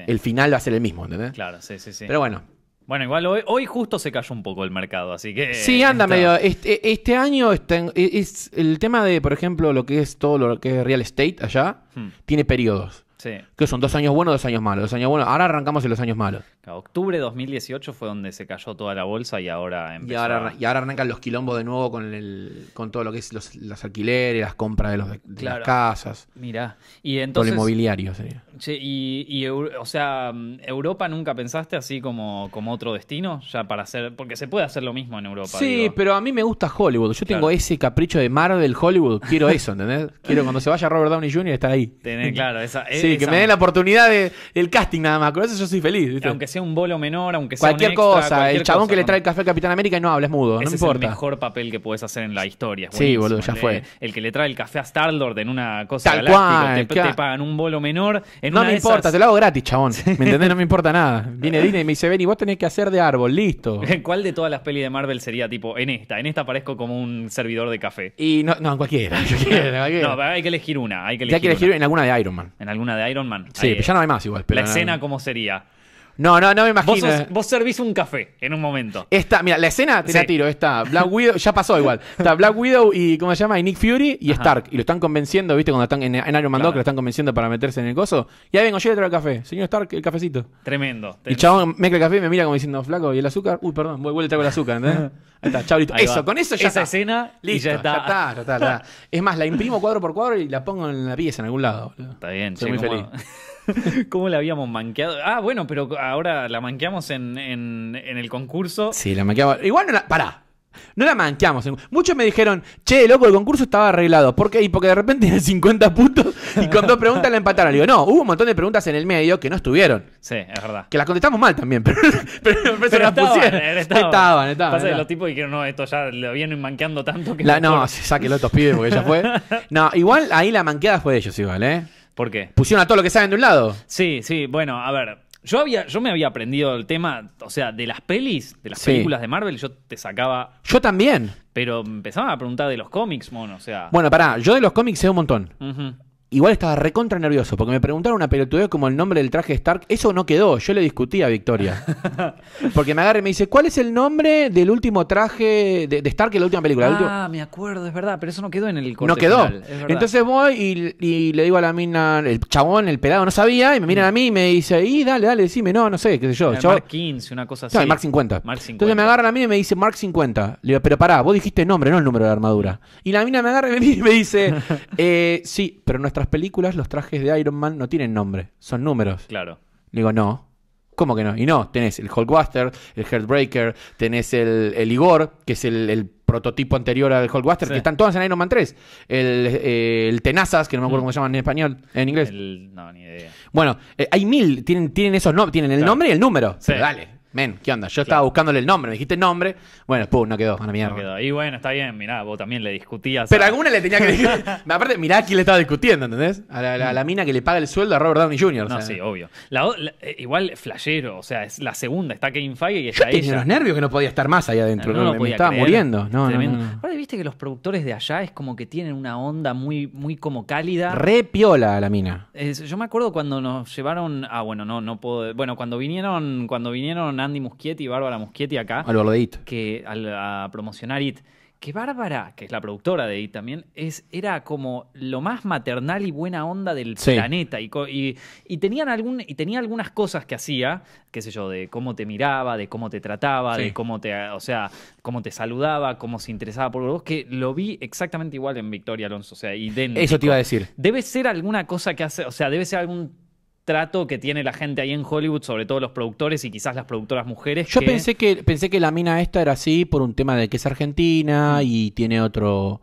el final va a ser el mismo, ¿entendés? Claro, sí, sí, sí. Pero bueno, bueno, igual hoy, justo se cayó un poco el mercado, así que... Sí, anda medio... Este, este año es el tema de, por ejemplo, lo que es todo lo que es real estate allá, hmm. tiene periodos. Sí. Que son dos años buenos, dos años malos. Dos años buenos. Ahora arrancamos en los años malos. octubre octubre 2018 fue donde se cayó toda la bolsa y ahora Y ahora, arrancan los quilombos de nuevo con el con todo lo que es los, alquileres, las compras de, de las casas. mira Y entonces. Todo el inmobiliario sería. y, o sea, mm, ¿Europa nunca pensaste así como, como otro destino? Ya para hacer. Porque se puede hacer lo mismo en Europa. Sí, pero a mí me gusta Hollywood. Yo tengo ese capricho de Marvel, Hollywood. Quiero eso, ¿entendés? Quiero cuando se vaya Robert Downey Jr. estar ahí. claro, esa. <laughs> E, que me den la oportunidad de, del casting nada más. Con eso yo soy feliz. Aunque sea un bolo menor, aunque sea Cualquier cosa. el chabón que le trae el café al Capitán América y no habla, mudo. no importa. Es el mejor papel que puedes hacer en la historia. Sí, boludo, ya fue. El, que le trae el café a Star-Lord en una cosa Tal cual, te, pagan un bolo menor. no me importa, te lo hago gratis, chabón. ¿Me entendés? No me importa nada. Viene Dine y me dice, y vos tenés que hacer de árbol, listo. <laughs> ¿Cuál de todas las pelis de Marvel sería tipo en esta? En esta aparezco como un servidor de café. Y no, no, cualquiera. <laughs> cualquiera, No, hay que elegir una. Hay que elegir, en alguna de Iron Man. En alguna de Iron Man. Sí, ya no hay más igual. Pero la escena, ¿cómo sería? No, no, no me imagino. Vos, servís un café en un momento. Esta, mira, la escena, te la tiro, está Black Widow, ya pasó igual. Está Black Widow y, ¿cómo se llama? Y Nick Fury y Stark. Y lo están convenciendo, ¿viste? Cuando están en, en Iron Man que lo están convenciendo para meterse en el coso. Y ahí vengo, yo le traigo el café. Señor Stark, el cafecito. Tremendo. Y el chabón mezcla el café y me mira como diciendo, flaco, ¿y el azúcar? Uy, perdón, voy, vuelvo y traigo el azúcar, <laughs> ahí está, chau, Eso, con eso ya Esa escena, listo, ya está. Ya está, ya Es más, la imprimo cuadro por cuadro y la pongo en la pieza en algún lado. Está bien, Soy muy feliz. <laughs> cómo la habíamos manqueado. Ah, bueno, pero ahora la manqueamos en, en, el concurso. Sí, la manqueamos. Igual no la. Pará. No la manqueamos. Muchos me dijeron, che, loco, el concurso estaba arreglado. ¿Por qué? Y porque de repente tiene 50 puntos y con dos preguntas la empataron. Le digo, no, hubo un montón de preguntas en el medio que no estuvieron. Sí, es verdad. Que las contestamos mal también, <laughs> pero, pero, pero, pero las estaban, pusieron. Eh, estaban, estaban. los tipos que dijeron, no, esto ya lo vienen manqueando tanto que. no, no los otros pibes porque ya fue. <laughs> No, igual ahí la manqueada fue de ellos, igual, ¿eh? ¿Por qué? Pusieron a todo lo que saben de un lado. Sí, sí, bueno, a ver. Yo, había, yo me había aprendido el tema, o sea, de las pelis, de las películas de Marvel, yo te sacaba. Yo también. Pero empezaba a preguntar de los cómics, mono, o sea. Bueno, pará, yo de los cómics sé un montón. Igual estaba recontra nervioso, porque me preguntaron una pelotudez como el nombre del traje Stark. Eso no quedó, yo le discutí a Victoria. <laughs> porque me agarra y me dice, ¿cuál es el nombre del último traje de, de Stark en la última película? Ah, me acuerdo, es verdad, pero eso no quedó en el corte No quedó. Entonces voy y, le digo a la mina, el chabón, el pelado, no sabía, y me miran a mí y me dice, y dale, dale, decime, no, no sé, qué sé yo. Mark 15, una cosa así. No, Mark 50. Entonces me agarra a mí y me dice Mark 50. Le digo, pero pará, vos dijiste nombre, no el número de armadura. Y la mina me agarra y me, <laughs> dice, <laughs> eh, sí, pero nuestra las películas los trajes de Iron Man no tienen nombre, son números. Claro. digo, no. ¿Cómo que no? Y no, tenés el Hulkbuster, el Heartbreaker, tenés el, el Igor, que es el, el prototipo anterior al Hulkbuster, que están todas en Iron Man 3. Eh, el, Tenazas, que no me acuerdo mm. cómo se llaman en español, en inglés. no, ni idea. Bueno, eh, hay mil, tienen, tienen esos no tienen el nombre y el número. Sí. dale men, ¿qué onda? Yo estaba buscándole el nombre, me dijiste nombre, bueno, pum, no quedó, una mierda. No quedó. Y bueno, está bien, mirá, vos también le discutías. Pero alguna le tenía que decir. <laughs> <laughs> Aparte, mirá a le estaba discutiendo, ¿entendés? A la, mm. mina que le paga el sueldo a Robert Downey Jr. No, sí, obvio. Eh, igual, flashero, o sea, es la segunda, está Kevin Feige y está Yo tenía los nervios que no podía estar más allá adentro, no, estaba muriendo. No, Tremendo. viste que los productores de allá es como que tienen una onda muy, muy como cálida. Re piola la mina. yo me acuerdo cuando nos llevaron, ah, bueno, no, no puedo, bueno, cuando vinieron, cuando vinieron a Andy Muschietti y Bárbara Muschietti acá. de IT. Que, al, a promocionar IT. Que Bárbara, que es la productora de IT también, es, era como lo más maternal y buena onda del planeta. Y, y, tenían algún, y tenía algunas cosas que hacía, qué sé yo, de cómo te miraba, de cómo te trataba, de cómo te, o sea, cómo te saludaba, cómo se interesaba por vos, que lo vi exactamente igual en Victoria Alonso. O sea, Eso te iba a decir. Debe ser alguna cosa que hace, o sea, debe ser algún trato que tiene la gente ahí en Hollywood, sobre todo los productores y quizás las productoras mujeres. Yo pensé que pensé que la mina esta era así por un tema de que es argentina mm. y tiene otro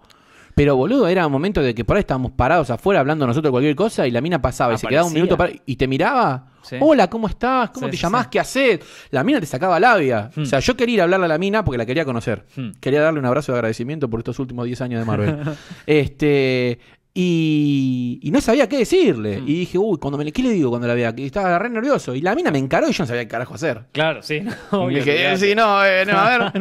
pero boludo, era un momento de que por ahí estábamos parados afuera hablando nosotros cualquier cosa y la mina pasaba y se quedaba un minuto y te miraba. Hola, ¿cómo estás? ¿Cómo te llamás? ¿Qué haces? La mina te sacaba labia. O sea, mm. yo quería ir a hablarle a la mina porque la quería conocer. Mm. Quería darle un abrazo de agradecimiento por estos últimos 10 años de Marvel. <laughs> este, y, no sabía qué decirle. Mm. Y dije, uy, cuando me le, ¿qué le digo cuando la vea? Que estaba re nervioso. Y la mina me encaró y yo no sabía qué carajo hacer. Claro, sí. <laughs> No, dije, sí, eh, no, a ver,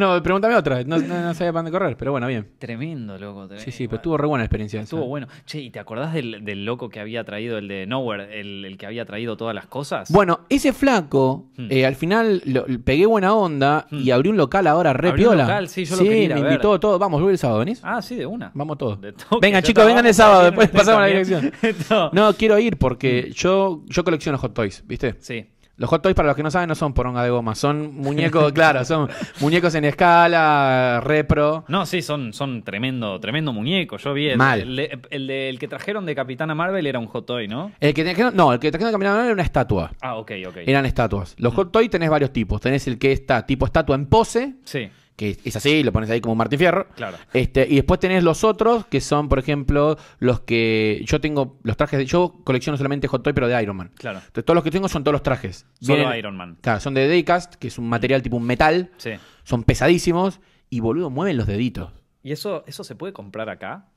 <laughs> no, pregúntame otra. No, no, sabía para dónde correr, pero bueno, bien. Tremendo, loco. Sí, sí, pero estuvo re buena experiencia. Estuvo bueno. Che, ¿y te acordás del, loco que había traído, el de Nowhere, el, que había traído todas las cosas? Bueno, ese flaco, mm. eh, al final pegué buena onda mm. y abrí un local ahora re piola. sí, yo lo quería me invitó todo. Vamos, voy el sábado, ¿venís? Ah, sí, de una. Vamos todos. venga chicos, vengan el sábado. <laughs> no. quiero ir porque yo, yo colecciono Hot Toys, ¿viste? Sí. Los Hot Toys, para los que no saben, no son poronga de goma. Son muñecos, <laughs> claro, son muñecos en escala, repro. No, sí, son, son tremendo, tremendo muñecos. Yo vi el, Mal. El, que trajeron de Capitana Marvel era un Hot Toy, ¿no? El que trajeron, no, el que trajeron de Capitana Marvel era una estatua. Ah, ok, ok. Eran estatuas. Los Hot Toys tenés varios tipos. Tenés el que está tipo estatua en pose. Sí que es así, lo pones ahí como Martín Fierro. Claro. Este, y después tenés los otros, que son, por ejemplo, los que yo tengo, los trajes, de, yo colecciono solamente Hot Toy, pero de Iron Man. Claro. Entonces, todos los que tengo son todos los trajes. Solo de Iron Man. Claro, son de Daycast, que es un material tipo un metal. Sí. Son pesadísimos y, boludo, mueven los deditos. ¿Y eso, eso se puede comprar acá?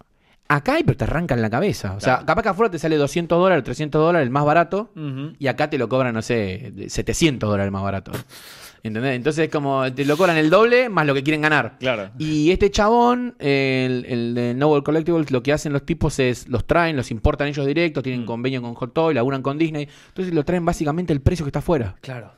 Acá hay, pero te arrancan la cabeza. O sea, capaz que afuera te sale 200 dólares, 300 dólares el más barato, y acá te lo cobran, no sé, 700 dólares el más barato. ¿Entendés? Entonces, como te lo cobran el doble más lo que quieren ganar. Claro. Y este chabón, el, el de Noble Collectibles, lo que hacen los tipos es los traen, los importan ellos directos, tienen mm. convenio con Hot Toy, laburan con Disney. Entonces, lo traen básicamente el precio que está afuera. Claro.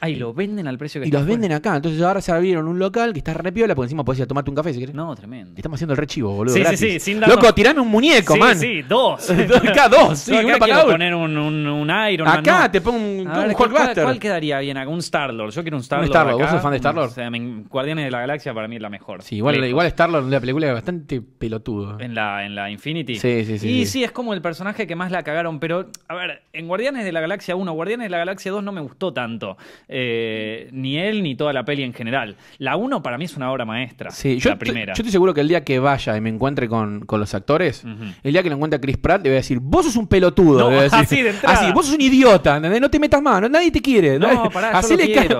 Ah, y venden al precio que Y los venden acá. Entonces ahora se abrieron un local que está re piola, porque encima podés ir a tomarte un café si querés. No, tremendo. Estamos haciendo el rechivo, boludo. Sí, sí, sí, Loco, tirame un muñeco, man. sí, dos. <laughs> acá dos, sí, acá para poner un, un, Iron Man, Acá te pongo un, Hulkbuster. cuál quedaría bien Un Star-Lord. Yo quiero un Star-Lord. Star-Lord. ¿Vos sos fan de Star-Lord? O sea, Guardianes de la Galaxia para mí es la mejor. Sí, igual, igual Star-Lord la película es bastante pelotudo. En la, en la Infinity. Sí, sí, sí, Y sí, es como el personaje que más la cagaron. Pero, a ver, en Guardianes de la Galaxia 1, Guardianes de la Galaxia 2 no me gustó tanto. Eh, ni él ni toda la peli en general. La 1 para mí es una obra maestra. la primera. Yo estoy seguro que el día que vaya y me encuentre con, los actores, el día que le encuentre a Chris Pratt, le voy a decir, vos sos un pelotudo. <laughs> así, de así, vos sos un idiota, no te metas más, nadie te quiere. No, pará,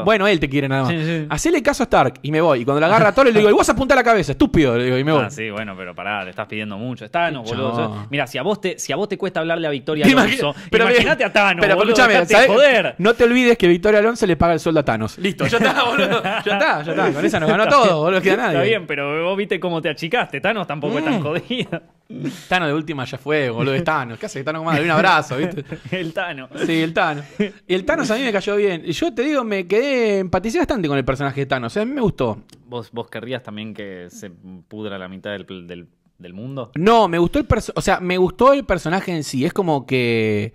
Bueno, él te quiere nada más. caso a Stark y me voy. Y cuando la agarra a Thor, le digo, y vos apunta la cabeza, estúpido. y me ah, voy. Ah, sí, bueno, pero pará, le estás pidiendo mucho. boludo. Mira, si a vos te, si a vos te cuesta hablarle a Victoria <laughs> Alonso, imagínate a Thanos, pero, No te olvides que Victoria Alonso le paga el sueldo a Thanos. Listo, ya <laughs> está, boludo. Ya está, ya está. Con esa nos ganó todo, boludo. Queda nadie. Está bien, pero vos viste cómo te achicaste. Thanos tampoco es tan mm. jodido. Thanos de última ya fue, boludo. Es Thanos. ¿Qué hace Thanos más? un abrazo, ¿viste? <laughs> el Thanos. Sí, el Thanos. Y el Thanos a mí me cayó bien. Y yo te digo, me quedé, empaticé bastante con el personaje de Thanos. ¿eh? A mí me gustó. ¿Vos, vos querrías también que se pudra la mitad del, del, del mundo? No, me gustó el personaje. O sea, me gustó el personaje en sí. Es como que.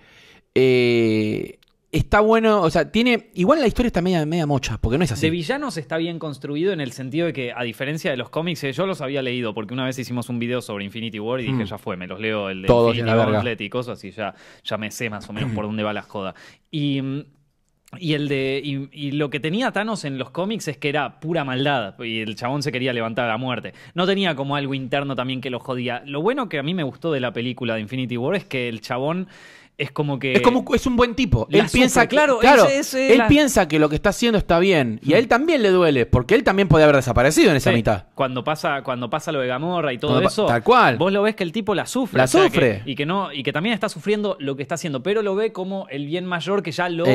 Eh está bueno, o sea, tiene. Igual la historia está media, media mocha, porque no es así. De villanos está bien construido en el sentido de que, a diferencia de los cómics, eh, yo los había leído, porque una vez hicimos un video sobre Infinity War y dije, mm. ya fue, me los leo el de los Infinity War y así ya, ya me sé más o menos por <clears throat> dónde va la joda. Y. Y, el de, y, lo que tenía Thanos en los cómics es que era pura maldad y el chabón se quería levantar a la muerte. No tenía como algo interno también que lo jodía. Lo bueno que a mí me gustó de la película de Infinity War es que el chabón es como que. Es como es un buen tipo. Él piensa, que, claro, claro él piensa que lo que está haciendo está bien. Y a hmm. él también le duele, porque él también puede haber desaparecido en esa mitad. Cuando pasa, cuando pasa lo de Gamorra y todo eso. Tal cual. Vos lo ves que el tipo la sufre. La sufre. y que no, y que también está sufriendo lo que está haciendo, pero lo ve como el bien mayor que ya lo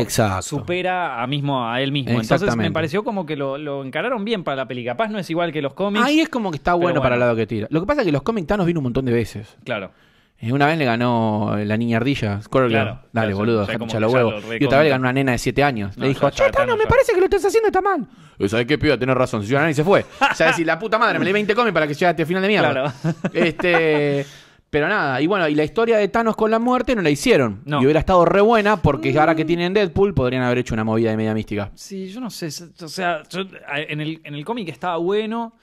supera a mismo, a él mismo. Entonces me pareció como que lo, encararon bien para la peli. Capaz no es igual que los cómics. Ahí es como que está bueno, para el lado que tira. Lo que pasa es que los cómics Thanos vino un montón de veces. Claro. Eh, una vez le ganó la niña ardilla, Claro, Dale, boludo, echar los huevos. Y otra vez le ganó una nena de 7 años. le dijo, che, Thanos, me parece que lo estás haciendo está mal. ¿Sabes qué, piba? Tienes razón. Se yo y se fue. o sea, decir, la puta madre, me leí 20 cómics para que llegue hasta este final de mierda. Claro. <laughs> Este... Pero nada, y bueno, y la historia de Thanos con la muerte no la hicieron. No. Y hubiera estado re buena porque ahora que mm. tienen Deadpool podrían haber hecho una movida de media mística. Sí, yo no sé. O sea, yo, en el, en el cómic estaba bueno.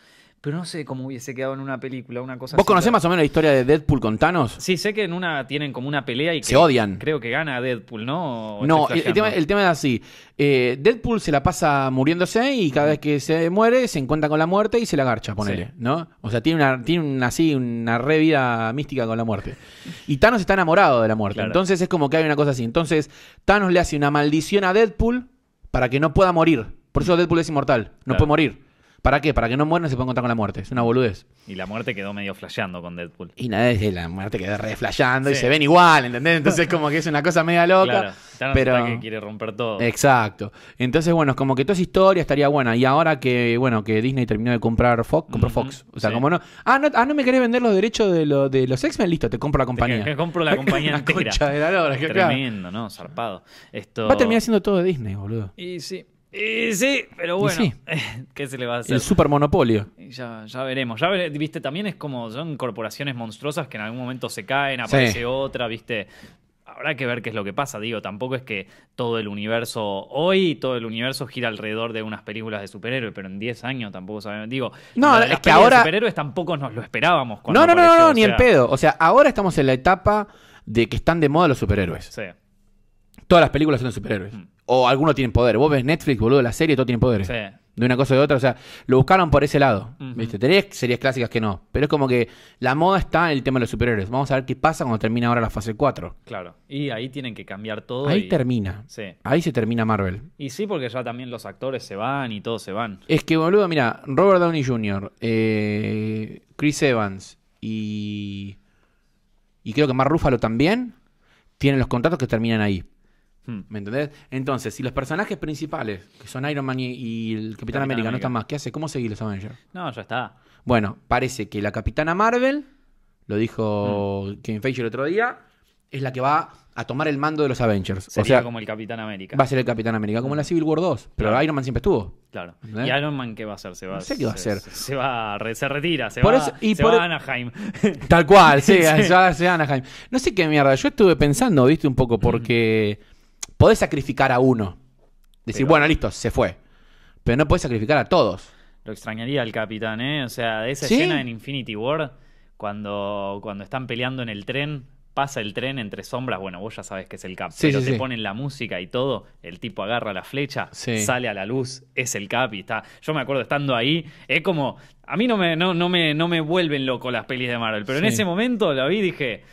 Pero no sé cómo hubiese quedado en una película, una cosa ¿Vos conocés más o menos la historia de Deadpool con Thanos? Sí, sé que en una tienen como una pelea y Se odian. Creo que gana Deadpool, ¿no? no, el, tema, es así. Eh, Deadpool se la pasa muriéndose y cada vez que se muere se encuentra con la muerte y se la garcha, ponele, ¿no? O sea, tiene una, tiene así, una re vida mística con la muerte. Y Thanos está enamorado de la muerte. Entonces es como que hay una cosa así. Entonces Thanos le hace una maldición a Deadpool para que no pueda morir. Por eso Deadpool es inmortal, no puede morir. ¿Para qué? Para que no mueran se pueda contar con la muerte. Es una boludez. Y la muerte quedó medio flasheando con Deadpool. Y nada, la muerte quedó re flasheando y se ven igual, ¿entendés? Entonces como que es una cosa media loca. Claro. pero que quiere romper todo. Exacto. Entonces, bueno, es como que toda esa historia estaría buena. Y ahora que, bueno, que Disney terminó de comprar Fox, compró Fox. O sea, como ah, no ah, no, me querés vender los derechos de, de los X-Men, listo, te compro la compañía. Te, que, compro la <laughs> compañía entera. De la que, Tremendo, ¿no? Zarpado. Esto... Va a terminar siendo todo de Disney, boludo. Y sí. Y sí, pero bueno, <laughs> ¿qué se le va a hacer? El super monopolio. Ya, ya veremos. viste, también es como son corporaciones monstruosas que en algún momento se caen, aparece otra, viste. Habrá que ver qué es lo que pasa, digo, tampoco es que todo el universo hoy, todo el universo gira alrededor de unas películas de superhéroes, pero en 10 años tampoco sabemos, digo, no, es que ahora de superhéroes tampoco nos lo esperábamos. no, no, no, no, ni el pedo. O sea, ahora estamos en la etapa de que están de moda los superhéroes. Sí. Todas las películas son de superhéroes. Mm. O algunos tienen poder. Vos ves Netflix, boludo, la serie, todo tiene poder De una cosa o de otra. O sea, lo buscaron por ese lado. ¿Viste? Tenés series clásicas que no. Pero es como que la moda está en el tema de los superhéroes. Vamos a ver qué pasa cuando termina ahora la fase 4. Claro. Y ahí tienen que cambiar todo. Ahí termina. Ahí se termina Marvel. Y sí, porque ya también los actores se van y todos se van. Es que, boludo, mira, Robert Downey Jr., eh, Chris Evans y. Y creo que Mark Ruffalo también tienen los contratos que terminan ahí. Hmm. ¿Me entendés? Entonces, si los personajes principales, que son Iron Man y, el Capitán, América, no están más, ¿qué hace? ¿Cómo seguir los Avengers? No, ya está. Bueno, parece que la Capitana Marvel, lo dijo Kim hmm. Kevin Feige el otro día, es la que va a tomar el mando de los Avengers. o sea, como el Capitán América. Va a ser el Capitán América, como en la hmm. Civil War 2. Pero Iron Man siempre estuvo. Claro. ¿Y Iron Man qué va a hacer? Se va, sé qué va a hacer. Se, va, retira, se, va, a Anaheim. Tal cual, <laughs> sí, Se, va, se va a Anaheim. No sé qué mierda, yo estuve pensando, viste, un poco, porque... Podés sacrificar a uno. Decir, bueno, listo, se fue. Pero no podés sacrificar a todos. Lo extrañaría al capitán, ¿eh? O sea, de esa escena en Infinity War, cuando, cuando están peleando en el tren, pasa el tren entre sombras, bueno, vos ya sabes que es el Cap, pero te ponen la música y todo, el tipo agarra la flecha, sale a la luz, es el Cap y está... Yo me acuerdo estando ahí, es como... A mí no me, no, me, no me vuelven loco las pelis de Marvel, pero en ese momento la vi y dije...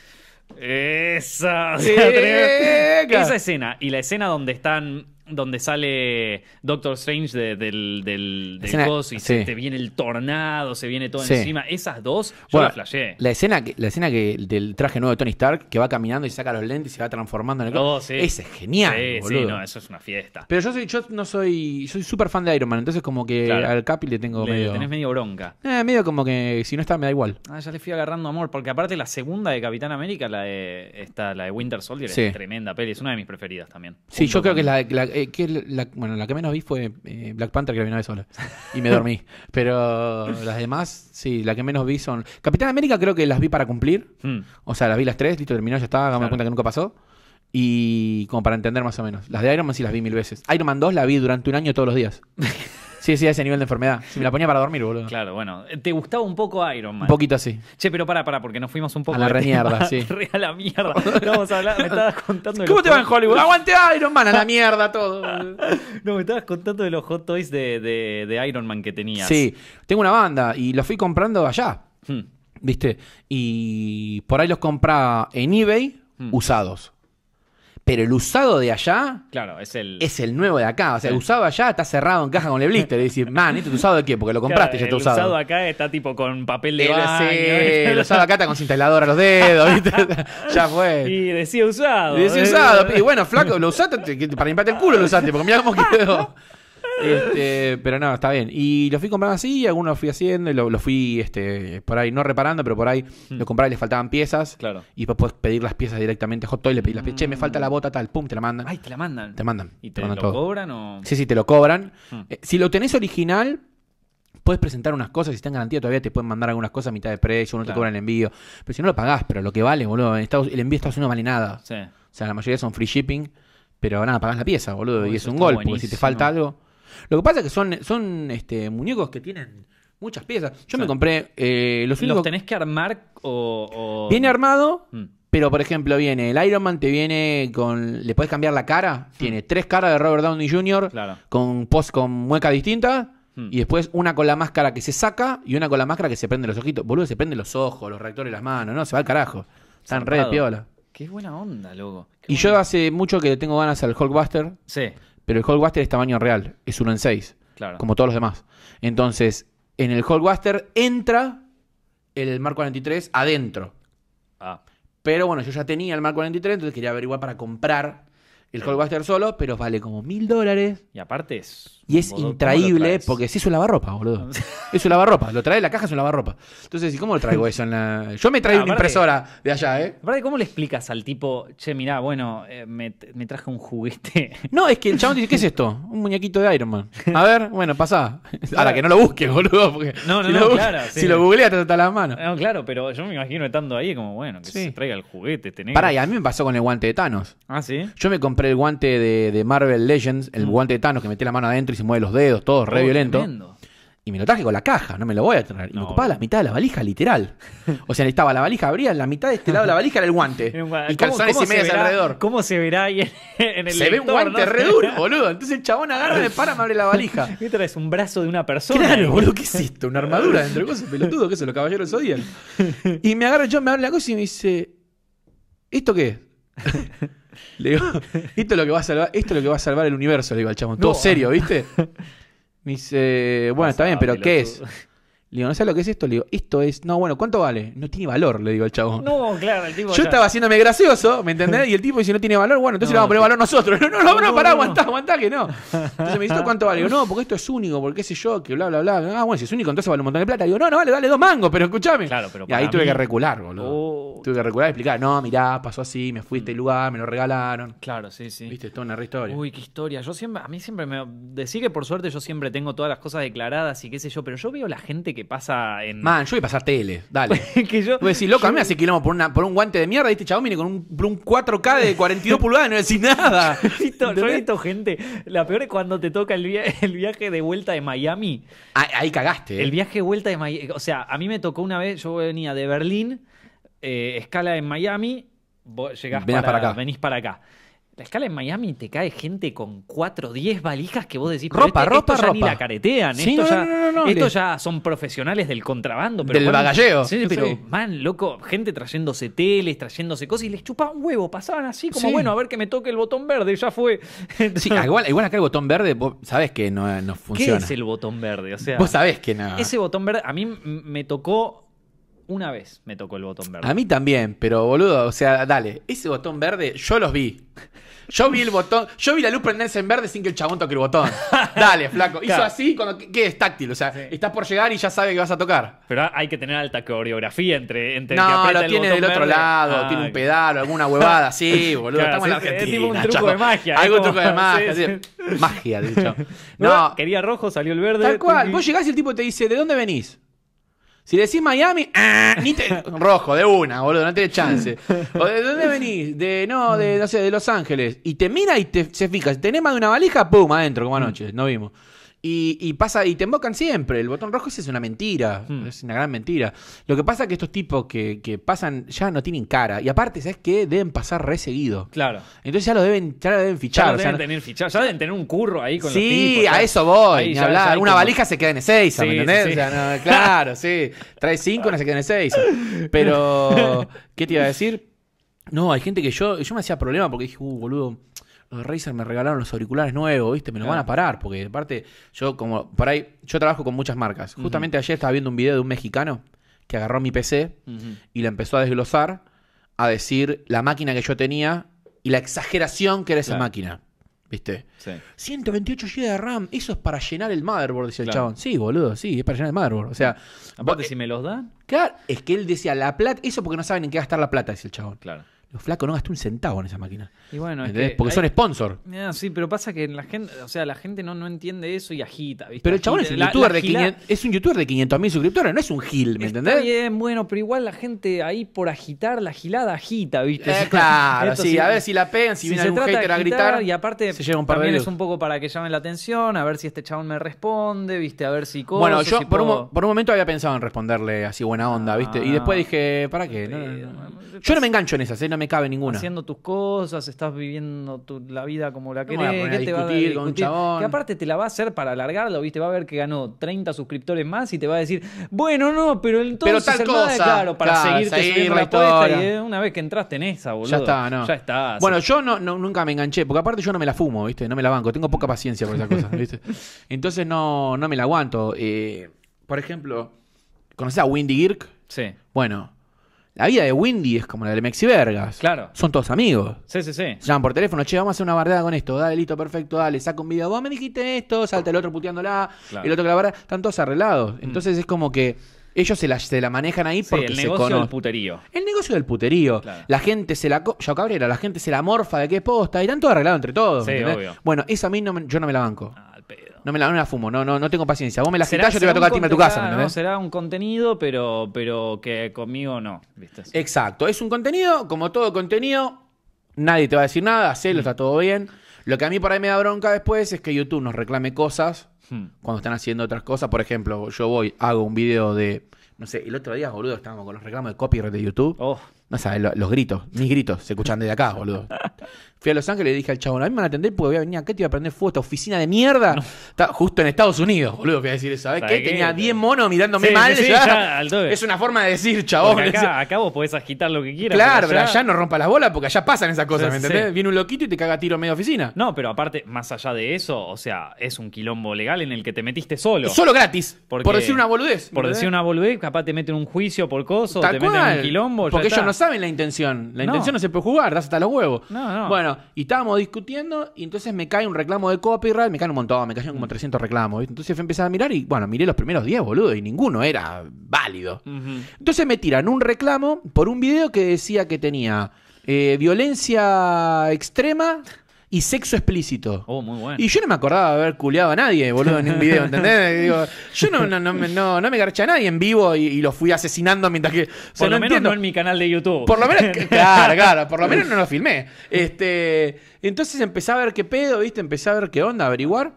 Esa, <laughs> esa escena y la escena donde están donde sale Doctor Strange del, del, y se te viene el tornado, se viene todo encima. Esas dos, yo las flashé. La escena, que, la escena que, del traje nuevo de Tony Stark, que va caminando y saca los lentes y se va transformando en el oh, Ese es genial. Sí, eso es una fiesta. Pero yo soy, yo no soy, soy súper fan de Iron Man, entonces como que al Capi le tengo medio. Tenés medio bronca. Eh, medio como que si no está, me da igual. Ah, ya le fui agarrando amor, porque aparte la segunda de Capitán América, la de, la de Winter Soldier, es tremenda peli, es una de mis preferidas también. Sí, yo creo que la, la eh, que la, bueno, la que menos vi fue eh, Black Panther, que la vi una vez sola. Y me dormí. <laughs> Pero las demás, sí, la que menos vi son. Capitán América creo que las vi para cumplir. Mm. O sea, las vi las tres, listo, terminó, ya estaba, dame cuenta que nunca pasó. Y como para entender más o menos. Las de Iron Man sí las vi mil veces. Iron Man 2 la vi durante un año todos los días. <laughs> Sí, sí, a ese nivel de enfermedad. Si me la ponía para dormir, boludo. Claro, bueno. ¿Te gustaba un poco Iron Man? Un poquito así. Che, pero para, para, porque nos fuimos un poco. A la re mierda, sí. <laughs> a la mierda. No, vamos a hablar, me estabas contando. ¿Cómo te va en Hollywood? Aguante Iron Man, a la mierda todo. <laughs> no, me estabas contando de los hot toys de, de, de Iron Man que tenías. Sí, tengo una banda y los fui comprando allá. Hmm. ¿Viste? Y por ahí los compraba en eBay hmm. usados. Pero el usado de allá claro, es, el... es el nuevo de acá. O sea, el usado allá está cerrado en caja con el blister. Y decís, man, ¿esto es usado de qué? Porque lo compraste ya está usado. El usado acá está tipo con papel de baño. Sí, el usado acá está con cintilador a los dedos, <laughs> ya fue. Y decía usado. Y decía ¿eh? usado. Y bueno, flaco, lo usaste para limpiarte el culo, lo usaste, porque mirá cómo quedó. <laughs> Este, pero no, está bien. Y lo fui comprando así, algunos fui haciendo, los lo fui este, por ahí, no reparando, pero por ahí hmm. lo los compraba y le faltaban piezas. Claro. Y pues puedes pedir las piezas directamente a Hot le pedí las piezas, che, me falta la mm. bota tal, pum, te la mandan. Ay, te la mandan. Te mandan. ¿Y te, lo cobran o.? Sí, sí, te lo cobran. Hmm. Eh, si lo tenés original, puedes presentar unas cosas, si están en garantía todavía te pueden mandar algunas cosas a mitad de precio, no te cobran el envío. Pero si no lo pagás, pero lo que vale, boludo, en el envío está Estados no vale nada. O sea, la mayoría son free shipping, pero nada, pagás la pieza, boludo, oh, y es un golpe, si te falta algo. Lo que pasa es que son, son este, muñecos que tienen muchas piezas. Yo me compré eh, los únicos... ¿Los tenés que armar o...? Viene armado, mm. pero por ejemplo viene el Iron Man, te viene con... Le podés cambiar la cara. Mm. Tiene tres caras de Robert Downey Jr. Claro. Con post con mueca distinta mm. Y después una con la máscara que se saca y una con la máscara que se prende los ojitos. Boludo, se prende los ojos, los reactores, las manos, ¿no? Se va al carajo. Están re de piola. Qué buena onda, loco. y yo hace mucho que tengo ganas al Hulkbuster. Sí. Pero el Hulkbuster es tamaño real, es uno en seis, como todos los demás. Entonces, en el Hulkbuster entra el Mark 43 adentro. Ah. Pero bueno, yo ya tenía el Mark 43, entonces quería averiguar para comprar el Hulkbuster solo, pero vale como mil dólares. Y aparte es. Y es intraíble porque si es un lavarropa, boludo. <laughs> es un lavarropa. Lo trae la caja, es un lavarropa. Entonces, ¿y cómo lo traigo eso en la.? Yo me traigo ah, una impresora de allá, ¿eh? ¿cómo le explicas al tipo, che, mirá, bueno, eh, me, traje un juguete? <laughs> no, es que el chabón dice, ¿qué es esto? Un muñequito de Iron Man. A ver, bueno, pasá. <laughs> Ahora que no lo busques, boludo. no, no, lo, claro. Si lo googleas, te las manos. No, claro, pero yo me imagino estando ahí como, bueno, que se traiga el juguete. Este Pará, y a mí me pasó con el guante de Thanos. Ah, sí. Yo me compré el guante de, Marvel Legends, el mm. guante de Thanos que mete la mano adentro y se mueve los dedos, todo re violento. Y me lo traje con la caja, no me lo voy a traer. Y me ocupaba la mitad de la valija, literal. <laughs> O sea, estaba la valija, abría la mitad de este lado de la valija era el guante. <laughs> y calzones y medias alrededor. ¿Cómo se verá ahí en, <laughs> en el Se ve un guante re duro, boludo. Entonces el chabón agarra, me para, me abre la valija. ¿Qué traes? ¿Un brazo de una persona? Claro, boludo, ¿qué es esto? Una armadura dentro de cosas, pelotudo, ¿qué es los caballeros odian. Y me agarra yo, me abre la cosa y me dice, ¿esto qué le digo, <laughs> esto es lo que va a salvar, esto lo que va a salvar el universo, le digo al chabón. Todo serio, ¿viste? Me dice, bueno, está bien, pero ¿qué es? Le digo, ¿no sabes lo que es esto? Le digo, esto es. No, bueno, ¿cuánto vale? No tiene valor, le digo al chavo. No, claro, el tipo. Yo estaba haciéndome gracioso, ¿me entendés? Y el tipo dice, no tiene valor, bueno, entonces le vamos a poner valor nosotros. No, <laughs> no, no, no, no pará, aguantá, aguantá que no. Entonces me dice, ¿cuánto vale? digo, no, porque esto es único, porque qué sé yo, que bla, bla, bla. Ah, bueno, si es único, entonces vale un montón de plata. Le digo, no, no, vale, dale dos mangos, pero escúchame. Claro, pero. Y ahí tuve que recular, boludo. Oh. Tuve que recular y explicar, no, mirá, pasó así, me fui a este mm. lugar, me lo regalaron. Claro, sí, sí. Viste, toda una re Uy, qué historia. Yo siempre, a mí siempre me. Decí que por suerte yo siempre tengo todas las cosas declaradas y qué sé yo, pero yo veo la gente que pasa en. Man, yo voy a pasar tele, dale. <laughs> que yo. Voy a decir, loco, a mí me hace quilombo por, un guante de mierda y este chabón viene con un, 4K de 42 <laughs> pulgadas y no decís nada. <laughs> yo, he visto, gente. La peor es cuando te toca el, viaje de vuelta de Miami. Ah, ahí, cagaste. Eh. El viaje de vuelta de Miami. O sea, a mí me tocó una vez, yo venía de Berlín, eh, escala en Miami, para acá. Venís para acá la escala en Miami te cae gente con 4 o 10 valijas que vos decís. Ropa, ropa, esto ya la caretean. Sí, ya, no, esto ya, son profesionales del contrabando. Pero del bagalleo. Sí, pero man, loco, gente trayéndose teles, trayéndose cosas y les chupaban huevo. Pasaban así como, bueno, a ver que me toque el botón verde, ya fue. sí, ah, igual, igual, acá el botón verde, sabes que no, no funciona. ¿Qué es el botón verde? O sea, vos sabés que nada Ese botón verde, a mí me tocó una vez me tocó el botón verde. A mí también, pero boludo, o sea, dale, ese botón verde yo los vi. Yo vi el botón, yo vi la luz prenderse en verde sin que el chabón toque el botón. Dale, flaco. <laughs> Hizo así cuando que es táctil, o sea, estás por llegar y ya sabe que vas a tocar. Pero hay que tener alta coreografía entre, entre No, que lo tiene del otro lado, ah, tiene un pedal o alguna huevada, <laughs> sí, boludo, estamos Es tipo un truco de magia. Algo truco de <laughs> magia, sí, magia de hecho. No, quería rojo, salió el verde. Tal cual, vos llegás y el tipo te dice, "¿De dónde venís?" Si decís Miami, <laughs> ¡ah! ni te- rojo, de una, boludo, no tenés chance. O de dónde venís, de no, de no sé, de Los Ángeles. Y te mira y te, se fija, si tenés más de una valija, pum, adentro, como anoche, no vimos. Y, y, pasa, y te invocan siempre. El botón rojo es una mentira. Hmm. Es una gran mentira. Lo que pasa es que estos tipos que, que, pasan ya no tienen cara. Y aparte, ¿sabes qué? Deben pasar re seguido. Claro. Entonces ya lo deben, ya deben fichar. Ya deben tener deben tener un curro ahí con los tipos. Sí, a eso voy. una valija se queda en seis sí, ¿me entendés? claro, sí. Trae cinco, no se queda en seis Pero, ¿qué te iba a decir? No, hay gente que yo, yo me hacía problema porque dije, uh, boludo los Razer me regalaron los auriculares nuevos, ¿viste? Me los van a parar, porque aparte, yo como, por ahí, yo trabajo con muchas marcas. Justamente ayer estaba viendo un video de un mexicano que agarró mi PC y la empezó a desglosar, a decir la máquina que yo tenía y la exageración que era esa máquina. ¿Viste? Sí. 128 GB de RAM, eso es para llenar el motherboard, decía el chabón. Sí, boludo, sí, es para llenar el motherboard. O sea. Aparte, si me los dan. Claro, es que él decía la plata, eso porque no saben en qué gastar la plata, dice el chabón. Claro. Los flacos no gastó un centavo en esa máquina. Y bueno, Porque son sponsor. Ah, sí, pero pasa que la gente, o sea, la gente no, no entiende eso y agita, ¿viste? Pero el chabón es un, YouTuber de 500.000 suscriptores, no es un gil, ¿me Está Bien, bueno, pero igual la gente ahí por agitar, la gilada agita, ¿viste? Eh, claro, <laughs> sí, a ver si la pegan, si, viene algún hater a gritar. Y aparte, se un también es un poco para que llame la atención, a ver si este chabón me responde, ¿viste? A ver si coge, Bueno, yo por, un, por, un, momento había pensado en responderle así buena onda, ¿viste? y después ah, dije, ¿para qué? Yo no me engancho en esas, ¿eh? no me cabe ninguna. Haciendo tus cosas, estás viviendo la vida como la querés, que te va a discutir con chabón. Que aparte te la va a hacer para alargarlo, ¿viste? Va a ver que ganó 30 suscriptores más y te va a decir, bueno, no, pero entonces. Pero claro, para seguirte seguir la eh, una vez que entraste en esa, boludo. Ya está, no. Ya está. Bueno, yo no, nunca me enganché, porque aparte yo no me la fumo, ¿viste? No me la banco. Tengo poca paciencia por esas <laughs> cosas, ¿viste? Entonces no, no me la aguanto. Eh, por ejemplo, ¿conoces a Windy Girk? Sí. Bueno. La vida de Windy es como la de Mexi Vergas. Claro. Son todos amigos. Sí, sí, sí. llaman por teléfono, che, vamos a hacer una bardada con esto, dale, listo, perfecto, dale, saca un video, vos me dijiste esto, salta el otro puteándola, la, el otro que la están todos arreglados. Mm. Entonces es como que ellos se la, se la manejan ahí porque el negocio del puterío. El negocio del puterío. La gente se la... Yo Cabrera, la gente se la morfa de qué posta y están todos arreglados entre todos. Sí, obvio. Bueno, esa a mí no yo no me la banco. Ah. No me la, no fumo, no, no, tengo paciencia. Vos me la agitás, yo te voy a tocar timbre a tu casa. será un contenido, pero, pero que conmigo no. Exacto, es un contenido, como todo contenido, nadie te va a decir nada, hacelo, mm. está todo bien. Lo que a mí por ahí me da bronca después es que YouTube nos reclame cosas mm. cuando están haciendo otras cosas. Por ejemplo, yo voy, hago un video de. No sé, el otro día, boludo, estábamos con los reclamos de copyright de YouTube. Oh. No sabes, los gritos, mis gritos se escuchan desde acá, boludo. <laughs> Fui a Los Ángeles y le dije al chabón, a mí me van a atender porque voy a venir acá te voy a aprender fuego esta oficina de mierda. Está justo en Estados Unidos, boludo, voy a decir eso. ¿Sabes qué? Tenía 10 monos mirándome mal. es una forma de decir, chabón. Acá, acá, vos podés agitar lo que quieras. Claro, pero allá... no rompa las bolas porque allá pasan esas cosas, ¿me entendés? Viene un loquito y te caga tiro en media oficina. No, pero aparte, más allá de eso, o sea, es un quilombo legal en el que te metiste solo. Solo gratis. por decir una boludez. Por decir una boludez, capaz te meten un juicio por cosas, te meten un quilombo. Porque ellos no saben la intención. La intención no se puede jugar, das hasta los huevos. No, no. Bueno, y estábamos discutiendo y entonces me cae un reclamo de copyright, me caen un montón, me caen como 300 mm. reclamos. Entonces empecé a mirar y, bueno, miré los primeros 10, boludo, y ninguno era válido. Entonces me tiran un reclamo por un video que decía que tenía eh, violencia extrema y sexo explícito. Oh, muy bueno. Y yo no me acordaba de haber culeado a nadie, boludo, en un video, ¿entendés? <laughs> yo no, no, no, no, me garché a nadie en vivo y, lo fui asesinando mientras que. por lo menos entiendo. en mi canal de YouTube. Por lo menos. <laughs> claro, claro, por lo menos no lo filmé. Este. Entonces empecé a ver qué pedo, ¿viste? Empecé a ver qué onda, averiguar.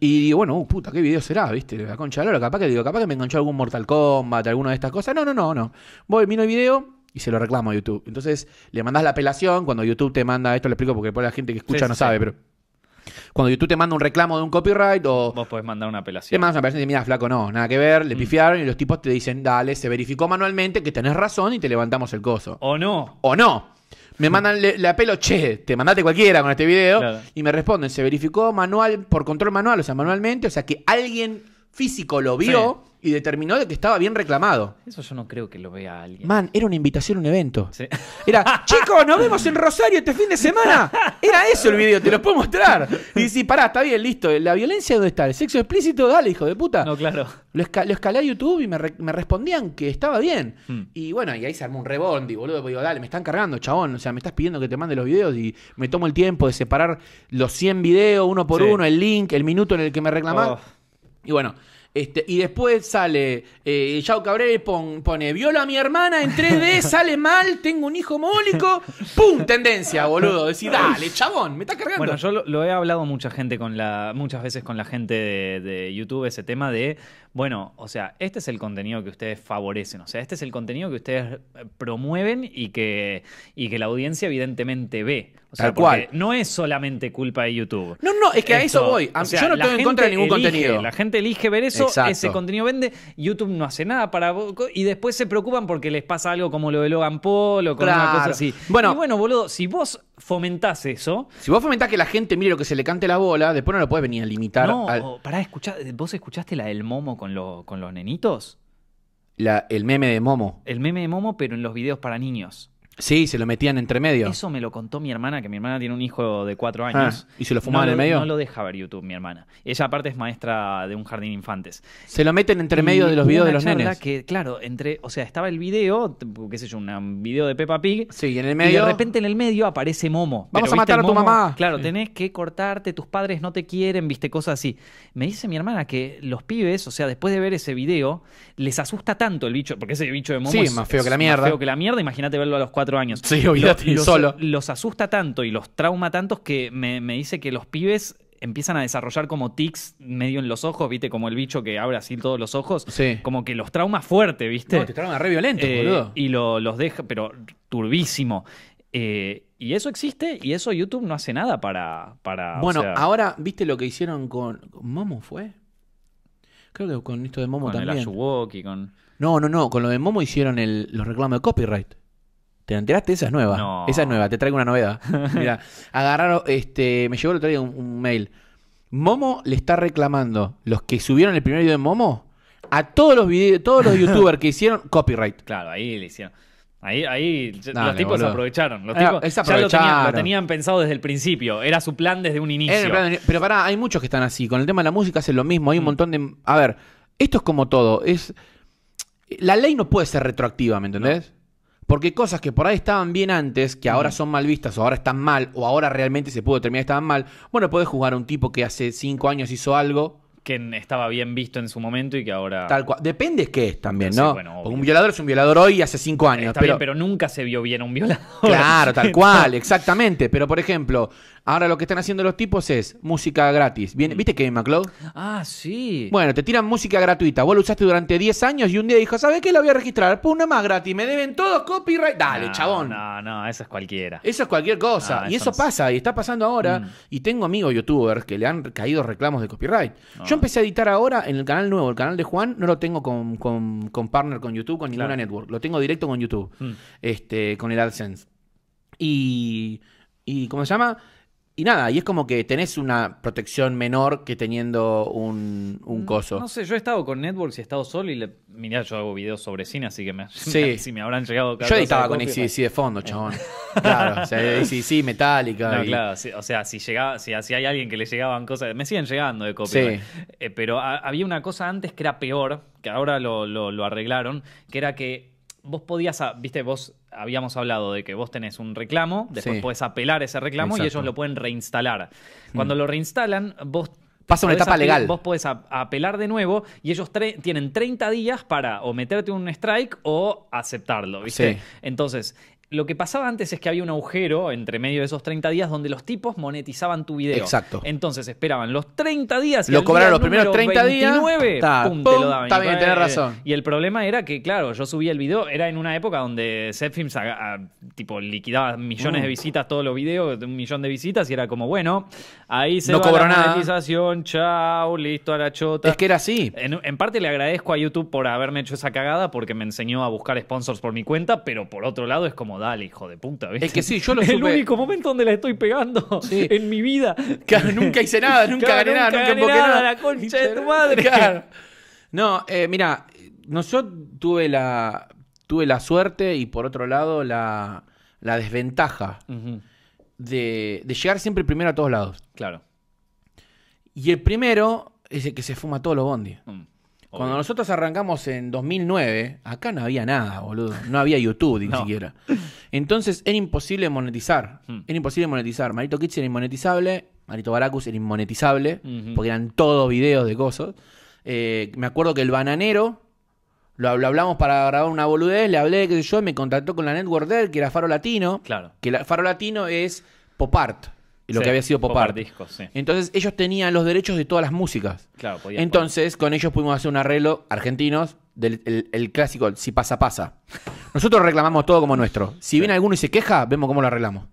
Y digo, bueno, uh, puta, ¿qué video será, viste? La concha de capaz que digo, capaz que me enganchó algún Mortal Kombat, alguna de estas cosas. No, no, no, no. Voy, miro el video y se lo reclamo a YouTube. Entonces le mandas la apelación, cuando YouTube te manda, esto lo explico porque por la gente que escucha no sabe, pero cuando YouTube te manda un reclamo de un copyright o... Vos podés mandar una apelación. Te mandas una apelación y te mira, flaco, no, nada que ver, le mm. pifiaron y los tipos te dicen, dale, se verificó manualmente que tenés razón y te levantamos el coso. O no. O no. Me mandan, la apelo, che, te mandaste cualquiera con este video. Y me responden, se verificó manual, por control manual, o sea, manualmente, o sea que alguien físico lo vio y determinó de que estaba bien reclamado. Eso yo no creo que lo vea alguien. Man, era una invitación a un evento. <laughs> Era, chicos, nos vemos en Rosario este fin de semana. Era eso el video, te lo puedo mostrar. Y si pará, está bien, listo. ¿La violencia dónde está? ¿El sexo explícito? Dale, hijo de puta. No, claro. Lo, escalé a YouTube y me, respondían que estaba bien. Mm. Y bueno, y ahí se armó un rebondi, boludo. Digo, dale, me están cargando, chabón. O sea, me estás pidiendo que te mande los videos y me tomo el tiempo de separar los 100 videos uno por uno, el link, el minuto en el que me reclamás. Oh. Y bueno, este, y después sale eh, Yao Cabrera pone, viola a mi hermana en 3D, <laughs> sale mal, tengo un hijo mólico, ¡pum! Tendencia, boludo. decir dale, chabón, me está cargando. Bueno, yo lo, he hablado mucha gente con la, muchas veces con la gente de YouTube, ese tema de bueno, o sea, este es el contenido que ustedes favorecen, o sea, este es el contenido que ustedes eh, promueven y que, y que la audiencia evidentemente ve. O sea, Tal no es solamente culpa de YouTube. No, no, es que a eso voy. yo no estoy en contra de ningún contenido. La gente elige ver eso, ese contenido vende, YouTube no hace nada para y después se preocupan porque les pasa algo como lo de Logan Paul o con cosa así. Bueno, y bueno, boludo, si vos fomentás eso. Si vos fomentás que la gente mire lo que se le cante la bola, después no lo puedes venir a limitar. No, pará, ¿vos escuchaste la del Momo con, con los nenitos? La, el meme de Momo. El meme de Momo, pero en los videos para niños. Sí, se lo metían entre medio. Eso me lo contó mi hermana, que mi hermana tiene un hijo de cuatro ah, años. ¿Y se lo fumaba en el medio? No lo deja ver YouTube, mi hermana. Ella aparte es maestra de un jardín infantes. Se lo meten entre medio de los videos de los nenes. que, claro, entre, o sea, estaba el video, qué sé yo, un video de Peppa Pig. Sí, en el medio. Y de repente en el medio aparece Momo. Vamos a matar a tu mamá. Claro, tenés que cortarte, tus padres no te quieren, viste, cosas así. Me dice mi hermana que los pibes, o sea, después de ver ese video, les asusta tanto el bicho, porque ese bicho de Momo sí, es feo que la mierda. Más feo que la mierda, imagínate verlo a los cuatro años. Sí, los, solo. Los asusta tanto y los trauma tantos que me, dice que los pibes empiezan a desarrollar como tics medio en los ojos, ¿viste? Como el bicho que abre así todos los ojos. Como que los trauma fuerte, ¿viste? No, te re violento eh, boludo. Y los deja, pero turbísimo. Eh, y eso existe y eso YouTube no hace nada para. bueno, ahora, ¿viste lo que hicieron con. Momo fue? Creo que con esto de Momo con también. El con No, no, no. Con lo de Momo hicieron los reclamos de copyright. ¿Te enteraste? Esa es nueva. Esa es nueva, te traigo una novedad. <laughs> Mira, agarraron, este, me llegó el otro día un, mail. Momo le está reclamando los que subieron el primer video de Momo a todos los videos, todos los youtubers que hicieron copyright. Claro, ahí le hicieron. Ahí, los tipos se aprovecharon. Los ah, tipos ya lo tenían, pensado desde el principio. Era su plan desde un inicio. pero pará, hay muchos que están así. Con el tema de la música hacen lo mismo. Hay un mm. montón de. A ver, esto es como todo. Es. La ley no puede ser retroactiva, ¿me entendés? Porque cosas que por ahí estaban bien antes, que ahora son mal vistas, o ahora están mal, o ahora realmente se pudo terminar estaban mal, bueno, puedes jugar a un tipo que hace cinco años hizo algo. Que estaba bien visto en su momento y que ahora. Tal cual. Depende qué es también, ¿no? un violador es un violador hoy y hace cinco años. Está pero... pero nunca se vio bien a un violador. Claro, tal <laughs> cual, exactamente. Pero por ejemplo, Ahora lo que están haciendo los tipos es música gratis. Bien, ¿Viste que McLeod? Ah, sí. Bueno, te tiran música gratuita. Vos lo usaste durante 10 años y un día dijo, ¿sabes qué? La voy a registrar. por una más gratis. Me deben todos copyright. Dale, chabón. No, no, eso es cualquiera. Eso es cualquier cosa. y eso, pasa y está pasando ahora. Mm. Y tengo amigos youtubers que le han caído reclamos de copyright. Yo empecé a editar ahora en el canal nuevo, el canal de Juan. No lo tengo con, partner con YouTube, con ninguna network. Lo tengo directo con YouTube. Mm. Este, con el AdSense. Y. ¿Y cómo se llama? Y nada, y es como que tenés una protección menor que teniendo un, mm, coso. No, sé, yo he estado con Networks y he estado solo y le, mirá, yo hago videos sobre cine, así que me, <laughs> si me habrán llegado Yo estaba con ACDC de fondo, chabón. <laughs> claro, o sea, ACDC, <laughs> Metallica. claro, o sea, si llegaba, si, si, hay alguien que le llegaban cosas, me siguen llegando de copia. Eh, pero había una cosa antes que era peor, que ahora lo arreglaron, que era que vos podías, viste, vos habíamos hablado de que vos tenés un reclamo, después puedes podés apelar ese reclamo y ellos lo pueden reinstalar. Mm. Cuando lo reinstalan, vos Pasa una etapa legal. Vos podés apelar de nuevo y ellos tienen 30 días para o meterte un strike o aceptarlo, ¿viste? Entonces, lo que pasaba antes es que había un agujero entre medio de esos 30 días donde los tipos monetizaban tu video. Exacto. Entonces esperaban los 30 días. Y lo cobraron los primeros 30 días. Ah, pum, pum, razón. Y el problema era que, claro, yo subía el video, era en una época donde Zepfilms ah, tipo liquidaba millones de mm. visitas todos los videos, un millón de visitas, y era como, bueno, ahí se la monetización, Chao, listo a la chota. Es que era así. En, en parte le agradezco a YouTube por haberme hecho esa cagada porque me enseñó a buscar sponsors por mi cuenta, pero por otro lado es como dale, hijo de puta. Es que sí, yo lo <laughs> supe. El único momento donde la estoy pegando <laughs> en mi vida. Claro, nunca hice nada, nunca gané nada, nunca, gané nada, nada. la concha de tu madre. <laughs> No, eh, mira, no, yo tuve la, tuve la suerte y por otro lado la, la desventaja de, de llegar siempre primero a todos lados. Claro. Y el primero es el que se fuma todos los bondi. Mm. Cuando nosotros arrancamos en 2009, acá no había nada, boludo. No había YouTube ni <laughs> siquiera. Entonces era imposible monetizar. Mm. Era imposible monetizar. Marito Kitsch era inmonetizable. Marito Baracus era inmonetizable. Porque eran todos videos de cosas. Eh, me acuerdo que el bananero. Lo, hablamos para grabar una boludez. Le hablé, qué sé yo. me contactó con la network de él, que era Faro Latino. Claro. Que Faro Latino es pop art lo que había sido Pop, Entonces ellos tenían los derechos de todas las músicas. Entonces con ellos pudimos hacer un arreglo argentinos del clásico Si pasa, pasa. Nosotros reclamamos todo como nuestro. Si viene alguno y se queja, vemos cómo lo arreglamos.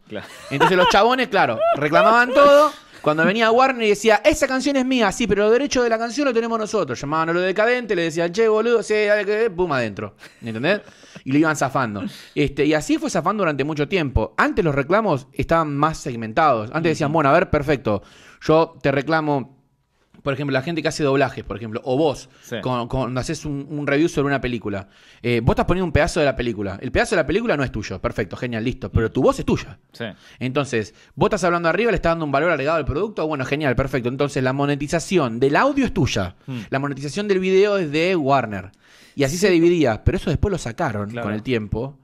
Entonces los chabones, claro, reclamaban todo. Cuando venía Warner y decía, esa canción es mía, sí, pero los derechos de la canción lo tenemos nosotros. Llamaban a lo decadente, le decían, che, boludo, sí, dale, que, pum, adentro. ¿Entendés? y lo iban zafando. Este, y así fue zafando durante mucho tiempo. Antes los reclamos estaban más segmentados. Antes decían, bueno, a ver, perfecto, yo te reclamo por ejemplo, la gente que hace doblajes, por ejemplo, o vos, cuando, haces un, review sobre una película, eh, vos estás poniendo un pedazo de la película. El pedazo de la película no es tuyo, perfecto, genial, listo, pero mm. tu voz es tuya. Entonces, vos estás hablando arriba, le estás dando un valor agregado al producto, bueno, genial, perfecto. Entonces, la monetización del audio es tuya, mm. la monetización del video es de Warner. Y así se dividía. Pero eso después lo sacaron con el tiempo.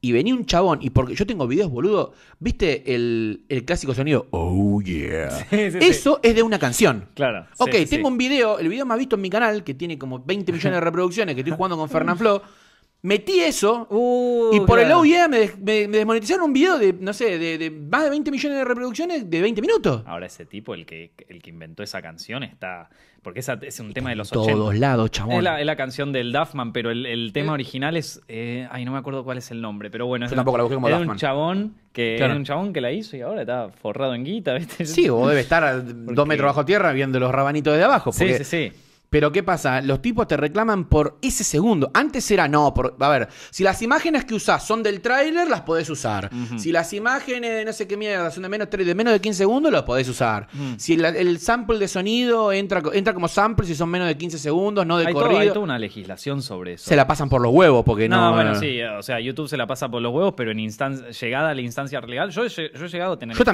Y venía un chabón, y porque yo tengo videos, boludo, ¿viste el, el clásico sonido? Oh yeah. <laughs> eso es de una canción. Claro. Ok, tengo un video, el video más visto en mi canal, que tiene como 20 millones de reproducciones, que estoy jugando con Fernanfloo. <laughs> Metí eso uh, y por el O.E.A. me, me, desmonetizaron un video de, no sé, de, más de 20 millones de reproducciones de 20 minutos. Ahora ese tipo, el que, el que inventó esa canción, está... Porque esa, es un tema de los todos todos lados, chabón. Es la, canción del Duffman, pero el, tema eh. original es... Eh, ay, no me acuerdo cuál es el nombre, pero bueno. es tampoco la como Duffman. un chabón que un chabón que la hizo y ahora está forrado en guita, <laughs> ¿viste? Sí, o debe estar dos metros bajo tierra viendo los rabanitos de abajo. Sí, sí, sí. Pero ¿qué pasa? Los tipos te reclaman por ese segundo. Antes era no, por, a ver, si las imágenes que usás son del tráiler, las podés usar. Si las imágenes de no sé qué mierda son de menos, de menos de 15 segundos, las podés usar. Si el sample de sonido entra, entra como sample si son menos de 15 segundos, no de hay corrido. hay toda una legislación sobre eso. Se la pasan por los huevos porque no... No, bueno, sí, o sea, YouTube se la pasa por los huevos, pero en instancia, llegada a la instancia legal, yo, he llegado a tener... Yo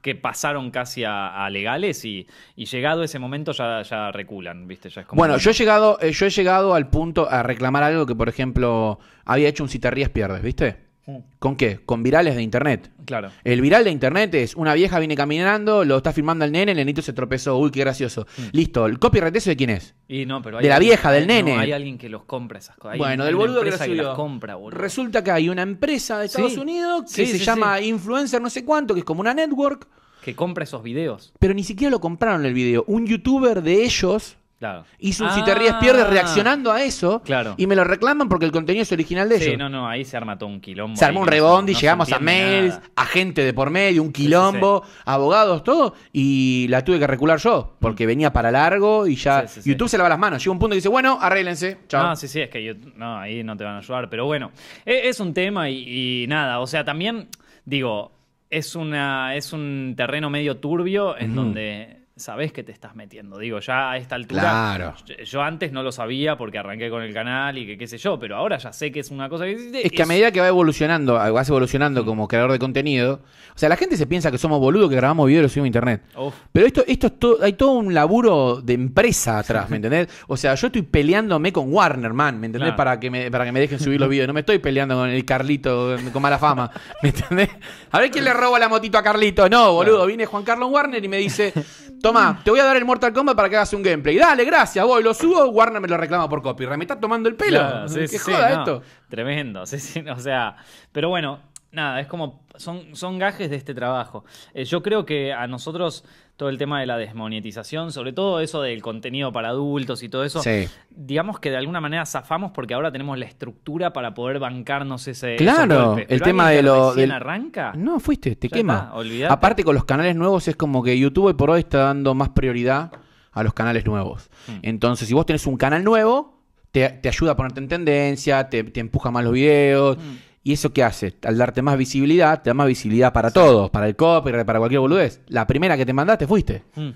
Que pasaron casi a, legales y, y, llegado ese momento ya, ya reculan bueno, yo he, llegado, eh, yo he llegado al punto a reclamar algo que, por ejemplo, había hecho un si pierdes, ¿viste? Mm. ¿Con qué? Con virales de internet. Claro. El viral de internet es una vieja viene caminando, lo está filmando el nene, el nenito se tropezó, uy, qué gracioso. Mm. Listo, ¿el copyright eso de quién es? de la vieja, del nene. No, hay alguien que los compra esas cosas. bueno, del boludo que, las compra, boludo. Resulta que hay una empresa de Estados Unidos que se llama Influencer no sé cuánto, que es como una network. Que compra esos videos. Pero ni siquiera lo compraron el video. Un youtuber de ellos y Y Si te ríes pierdes reaccionando a eso. Claro. Y me lo reclaman porque el contenido es original de ellos. Sí, no, no, ahí se arma todo un quilombo. Se armó un rebondi, llegamos a mails, a gente de por medio, un quilombo, abogados, todo. Y la tuve que recular yo porque mm. venía para largo y ya. YouTube se lava las manos. Llega un punto y dice, bueno, arréglense. Chao. No, sí, sí, es que yo, ahí no te van a ayudar. Pero bueno, e, es, un tema y, nada. O sea, también, digo, es, una, es un terreno medio turbio en donde sabes que te estás metiendo. Digo, ya a esta altura. Claro. Yo, antes no lo sabía porque arranqué con el canal y que qué sé yo, pero ahora ya sé que es una cosa que. Es, que a medida que va evolucionando, vas evolucionando mm. como creador de contenido. O sea, la gente se piensa que somos boludos que grabamos videos y subimos a internet. Pero esto, esto todo, hay todo un laburo de empresa atrás, ¿me <laughs> entendés? O sea, yo estoy peleándome con Warner, man, ¿me entendés? Para, que me, para que me dejen subir los videos. No me estoy peleando con el Carlito con mala fama. ¿Me entendés? A ver quién le roba la motito a Carlito. No, boludo, vine viene Juan Carlos Warner y me dice. Toma, mm. te voy a dar el Mortal Kombat para que hagas un gameplay. Dale, gracias, voy, lo subo, Warner me lo reclama por copyright. Me está tomando el pelo. ¿Qué joda esto? Tremendo, o sea, pero bueno, nada, es como son, son gajes de este trabajo. Eh, yo creo que a nosotros todo el tema de la desmonetización, sobre todo eso del contenido para adultos y todo eso. Digamos que de alguna manera zafamos porque ahora tenemos la estructura para poder bancarnos ese. Claro, el tema de lo. Del... arranca? No, fuiste, te quema. Aparte, con los canales nuevos es como que YouTube por hoy está dando más prioridad a los canales nuevos. Hmm. Entonces, si vos tenés un canal nuevo, te, ayuda a ponerte en tendencia, te, empuja más los videos. Hmm. ¿Y eso qué hace? Al darte más visibilidad, te da más visibilidad para todos, para el copyright, para cualquier boludez. La primera que te mandaste fuiste. Mm.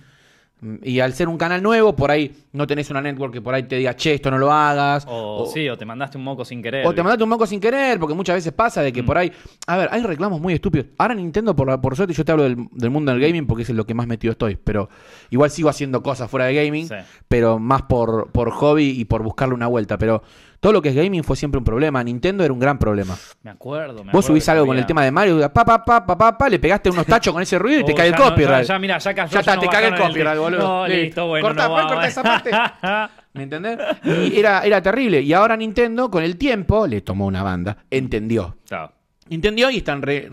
Mm, y al ser un canal nuevo, por ahí no tenés una network que por ahí te diga, che, esto no lo hagas. O, sí, o te mandaste un moco sin querer. O te mandaste un moco sin querer, porque muchas veces pasa de que mm. por ahí. A ver, hay reclamos muy estúpidos. Ahora Nintendo, por, por suerte, yo te hablo del, mundo del gaming porque es lo que más metido estoy. Pero igual sigo haciendo cosas fuera de gaming, pero más por, por hobby y por buscarle una vuelta. Pero todo lo que es gaming fue siempre un problema. Nintendo era un gran problema. Me acuerdo, me Vos subís algo con el tema de Mario, pa, pa, le pegaste unos tachos con ese ruido y te oh, cae el copyright. ya, mira, ya, ya, ya está, te cae el copyright, boludo. No, listo, bueno. Corta, corta esa parte. <laughs> ¿Me entendés? Y era, era terrible. Y ahora Nintendo, con el tiempo, le tomó una banda. Entendió. Chao. ¿Entendió? Y están re,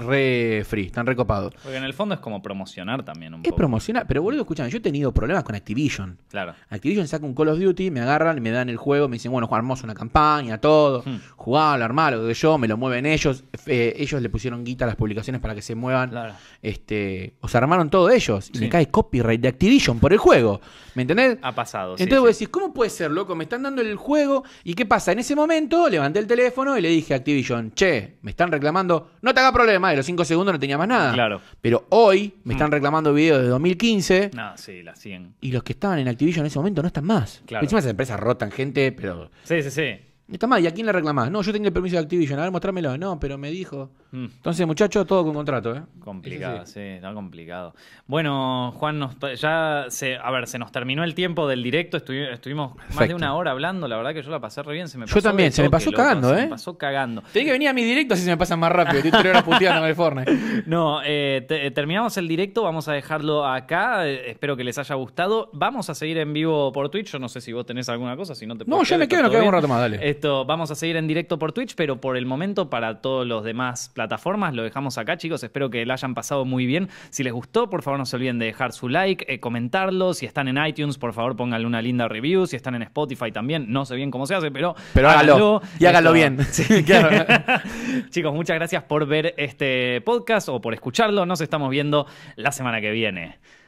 free, están recopados. Porque en el fondo es como promocionar también un poco. Es promocionar, pero boludo, escuchame yo he tenido problemas con Activision. Claro. Activision saca un Call of Duty, me agarran, me dan el juego, me dicen, bueno, armamos una campaña, todo, hmm. jugalo, armalo, lo que yo, me lo mueven ellos, eh, ellos le pusieron guita a las publicaciones para que se muevan. Claro. Este, o sea, armaron todo ellos. Y me cae copyright de Activision por el juego. ¿Me entendés? Ha pasado. Entonces vos decís, ¿cómo puede ser, loco? Me están dando el juego. ¿Y qué pasa? En ese momento levanté el teléfono y le dije a Activision, che, me están reclamando no te haga problema, de los 5 segundos no tenía más nada. Pero hoy me mm. están reclamando videos de 2015. No, sí, las 100. Y los que estaban en Activision en ese momento no están más. Claro. Encima esas empresas rotan gente, pero. Sí, sí, sí. Está mal, ¿y a quién le reclamás? No, yo tengo el permiso de Activision, a ver, mostrámelo. No, pero me dijo. Mm. Entonces, muchachos, todo con contrato, ¿eh? Complicado, sí. está complicado. Bueno, Juan, ya se, a ver, se nos terminó el tiempo del directo, estuvimos más de una hora hablando, la verdad que yo la pasé re bien, se me pasó Yo también, se me ¿eh? pasó cagando, ¿eh? Se me pasó cagando. Tenía que venir a mi directo así se me pasan más rápido, estoy tres puteando en el forne. <laughs> No, eh, eh, terminamos el directo, vamos a dejarlo acá, eh, espero que les haya gustado. Vamos a seguir en vivo por Twitch, yo no sé si vos tenés alguna cosa, si no te No, yo me quedo, nos quedo un rato más, dale. Esto vamos a seguir en directo por Twitch, pero por el momento para todos los demás plataformas lo dejamos acá, chicos. Espero que la hayan pasado muy bien. Si les gustó, por favor no se olviden de dejar su like, eh, comentarlo. Si están en iTunes, por favor pónganle una linda review. Si están en Spotify también, no sé bien cómo se hace, pero, pero háganlo. Y háganlo bien. <laughs> <laughs> chicos, muchas gracias por ver este podcast o por escucharlo. Nos estamos viendo la semana que viene.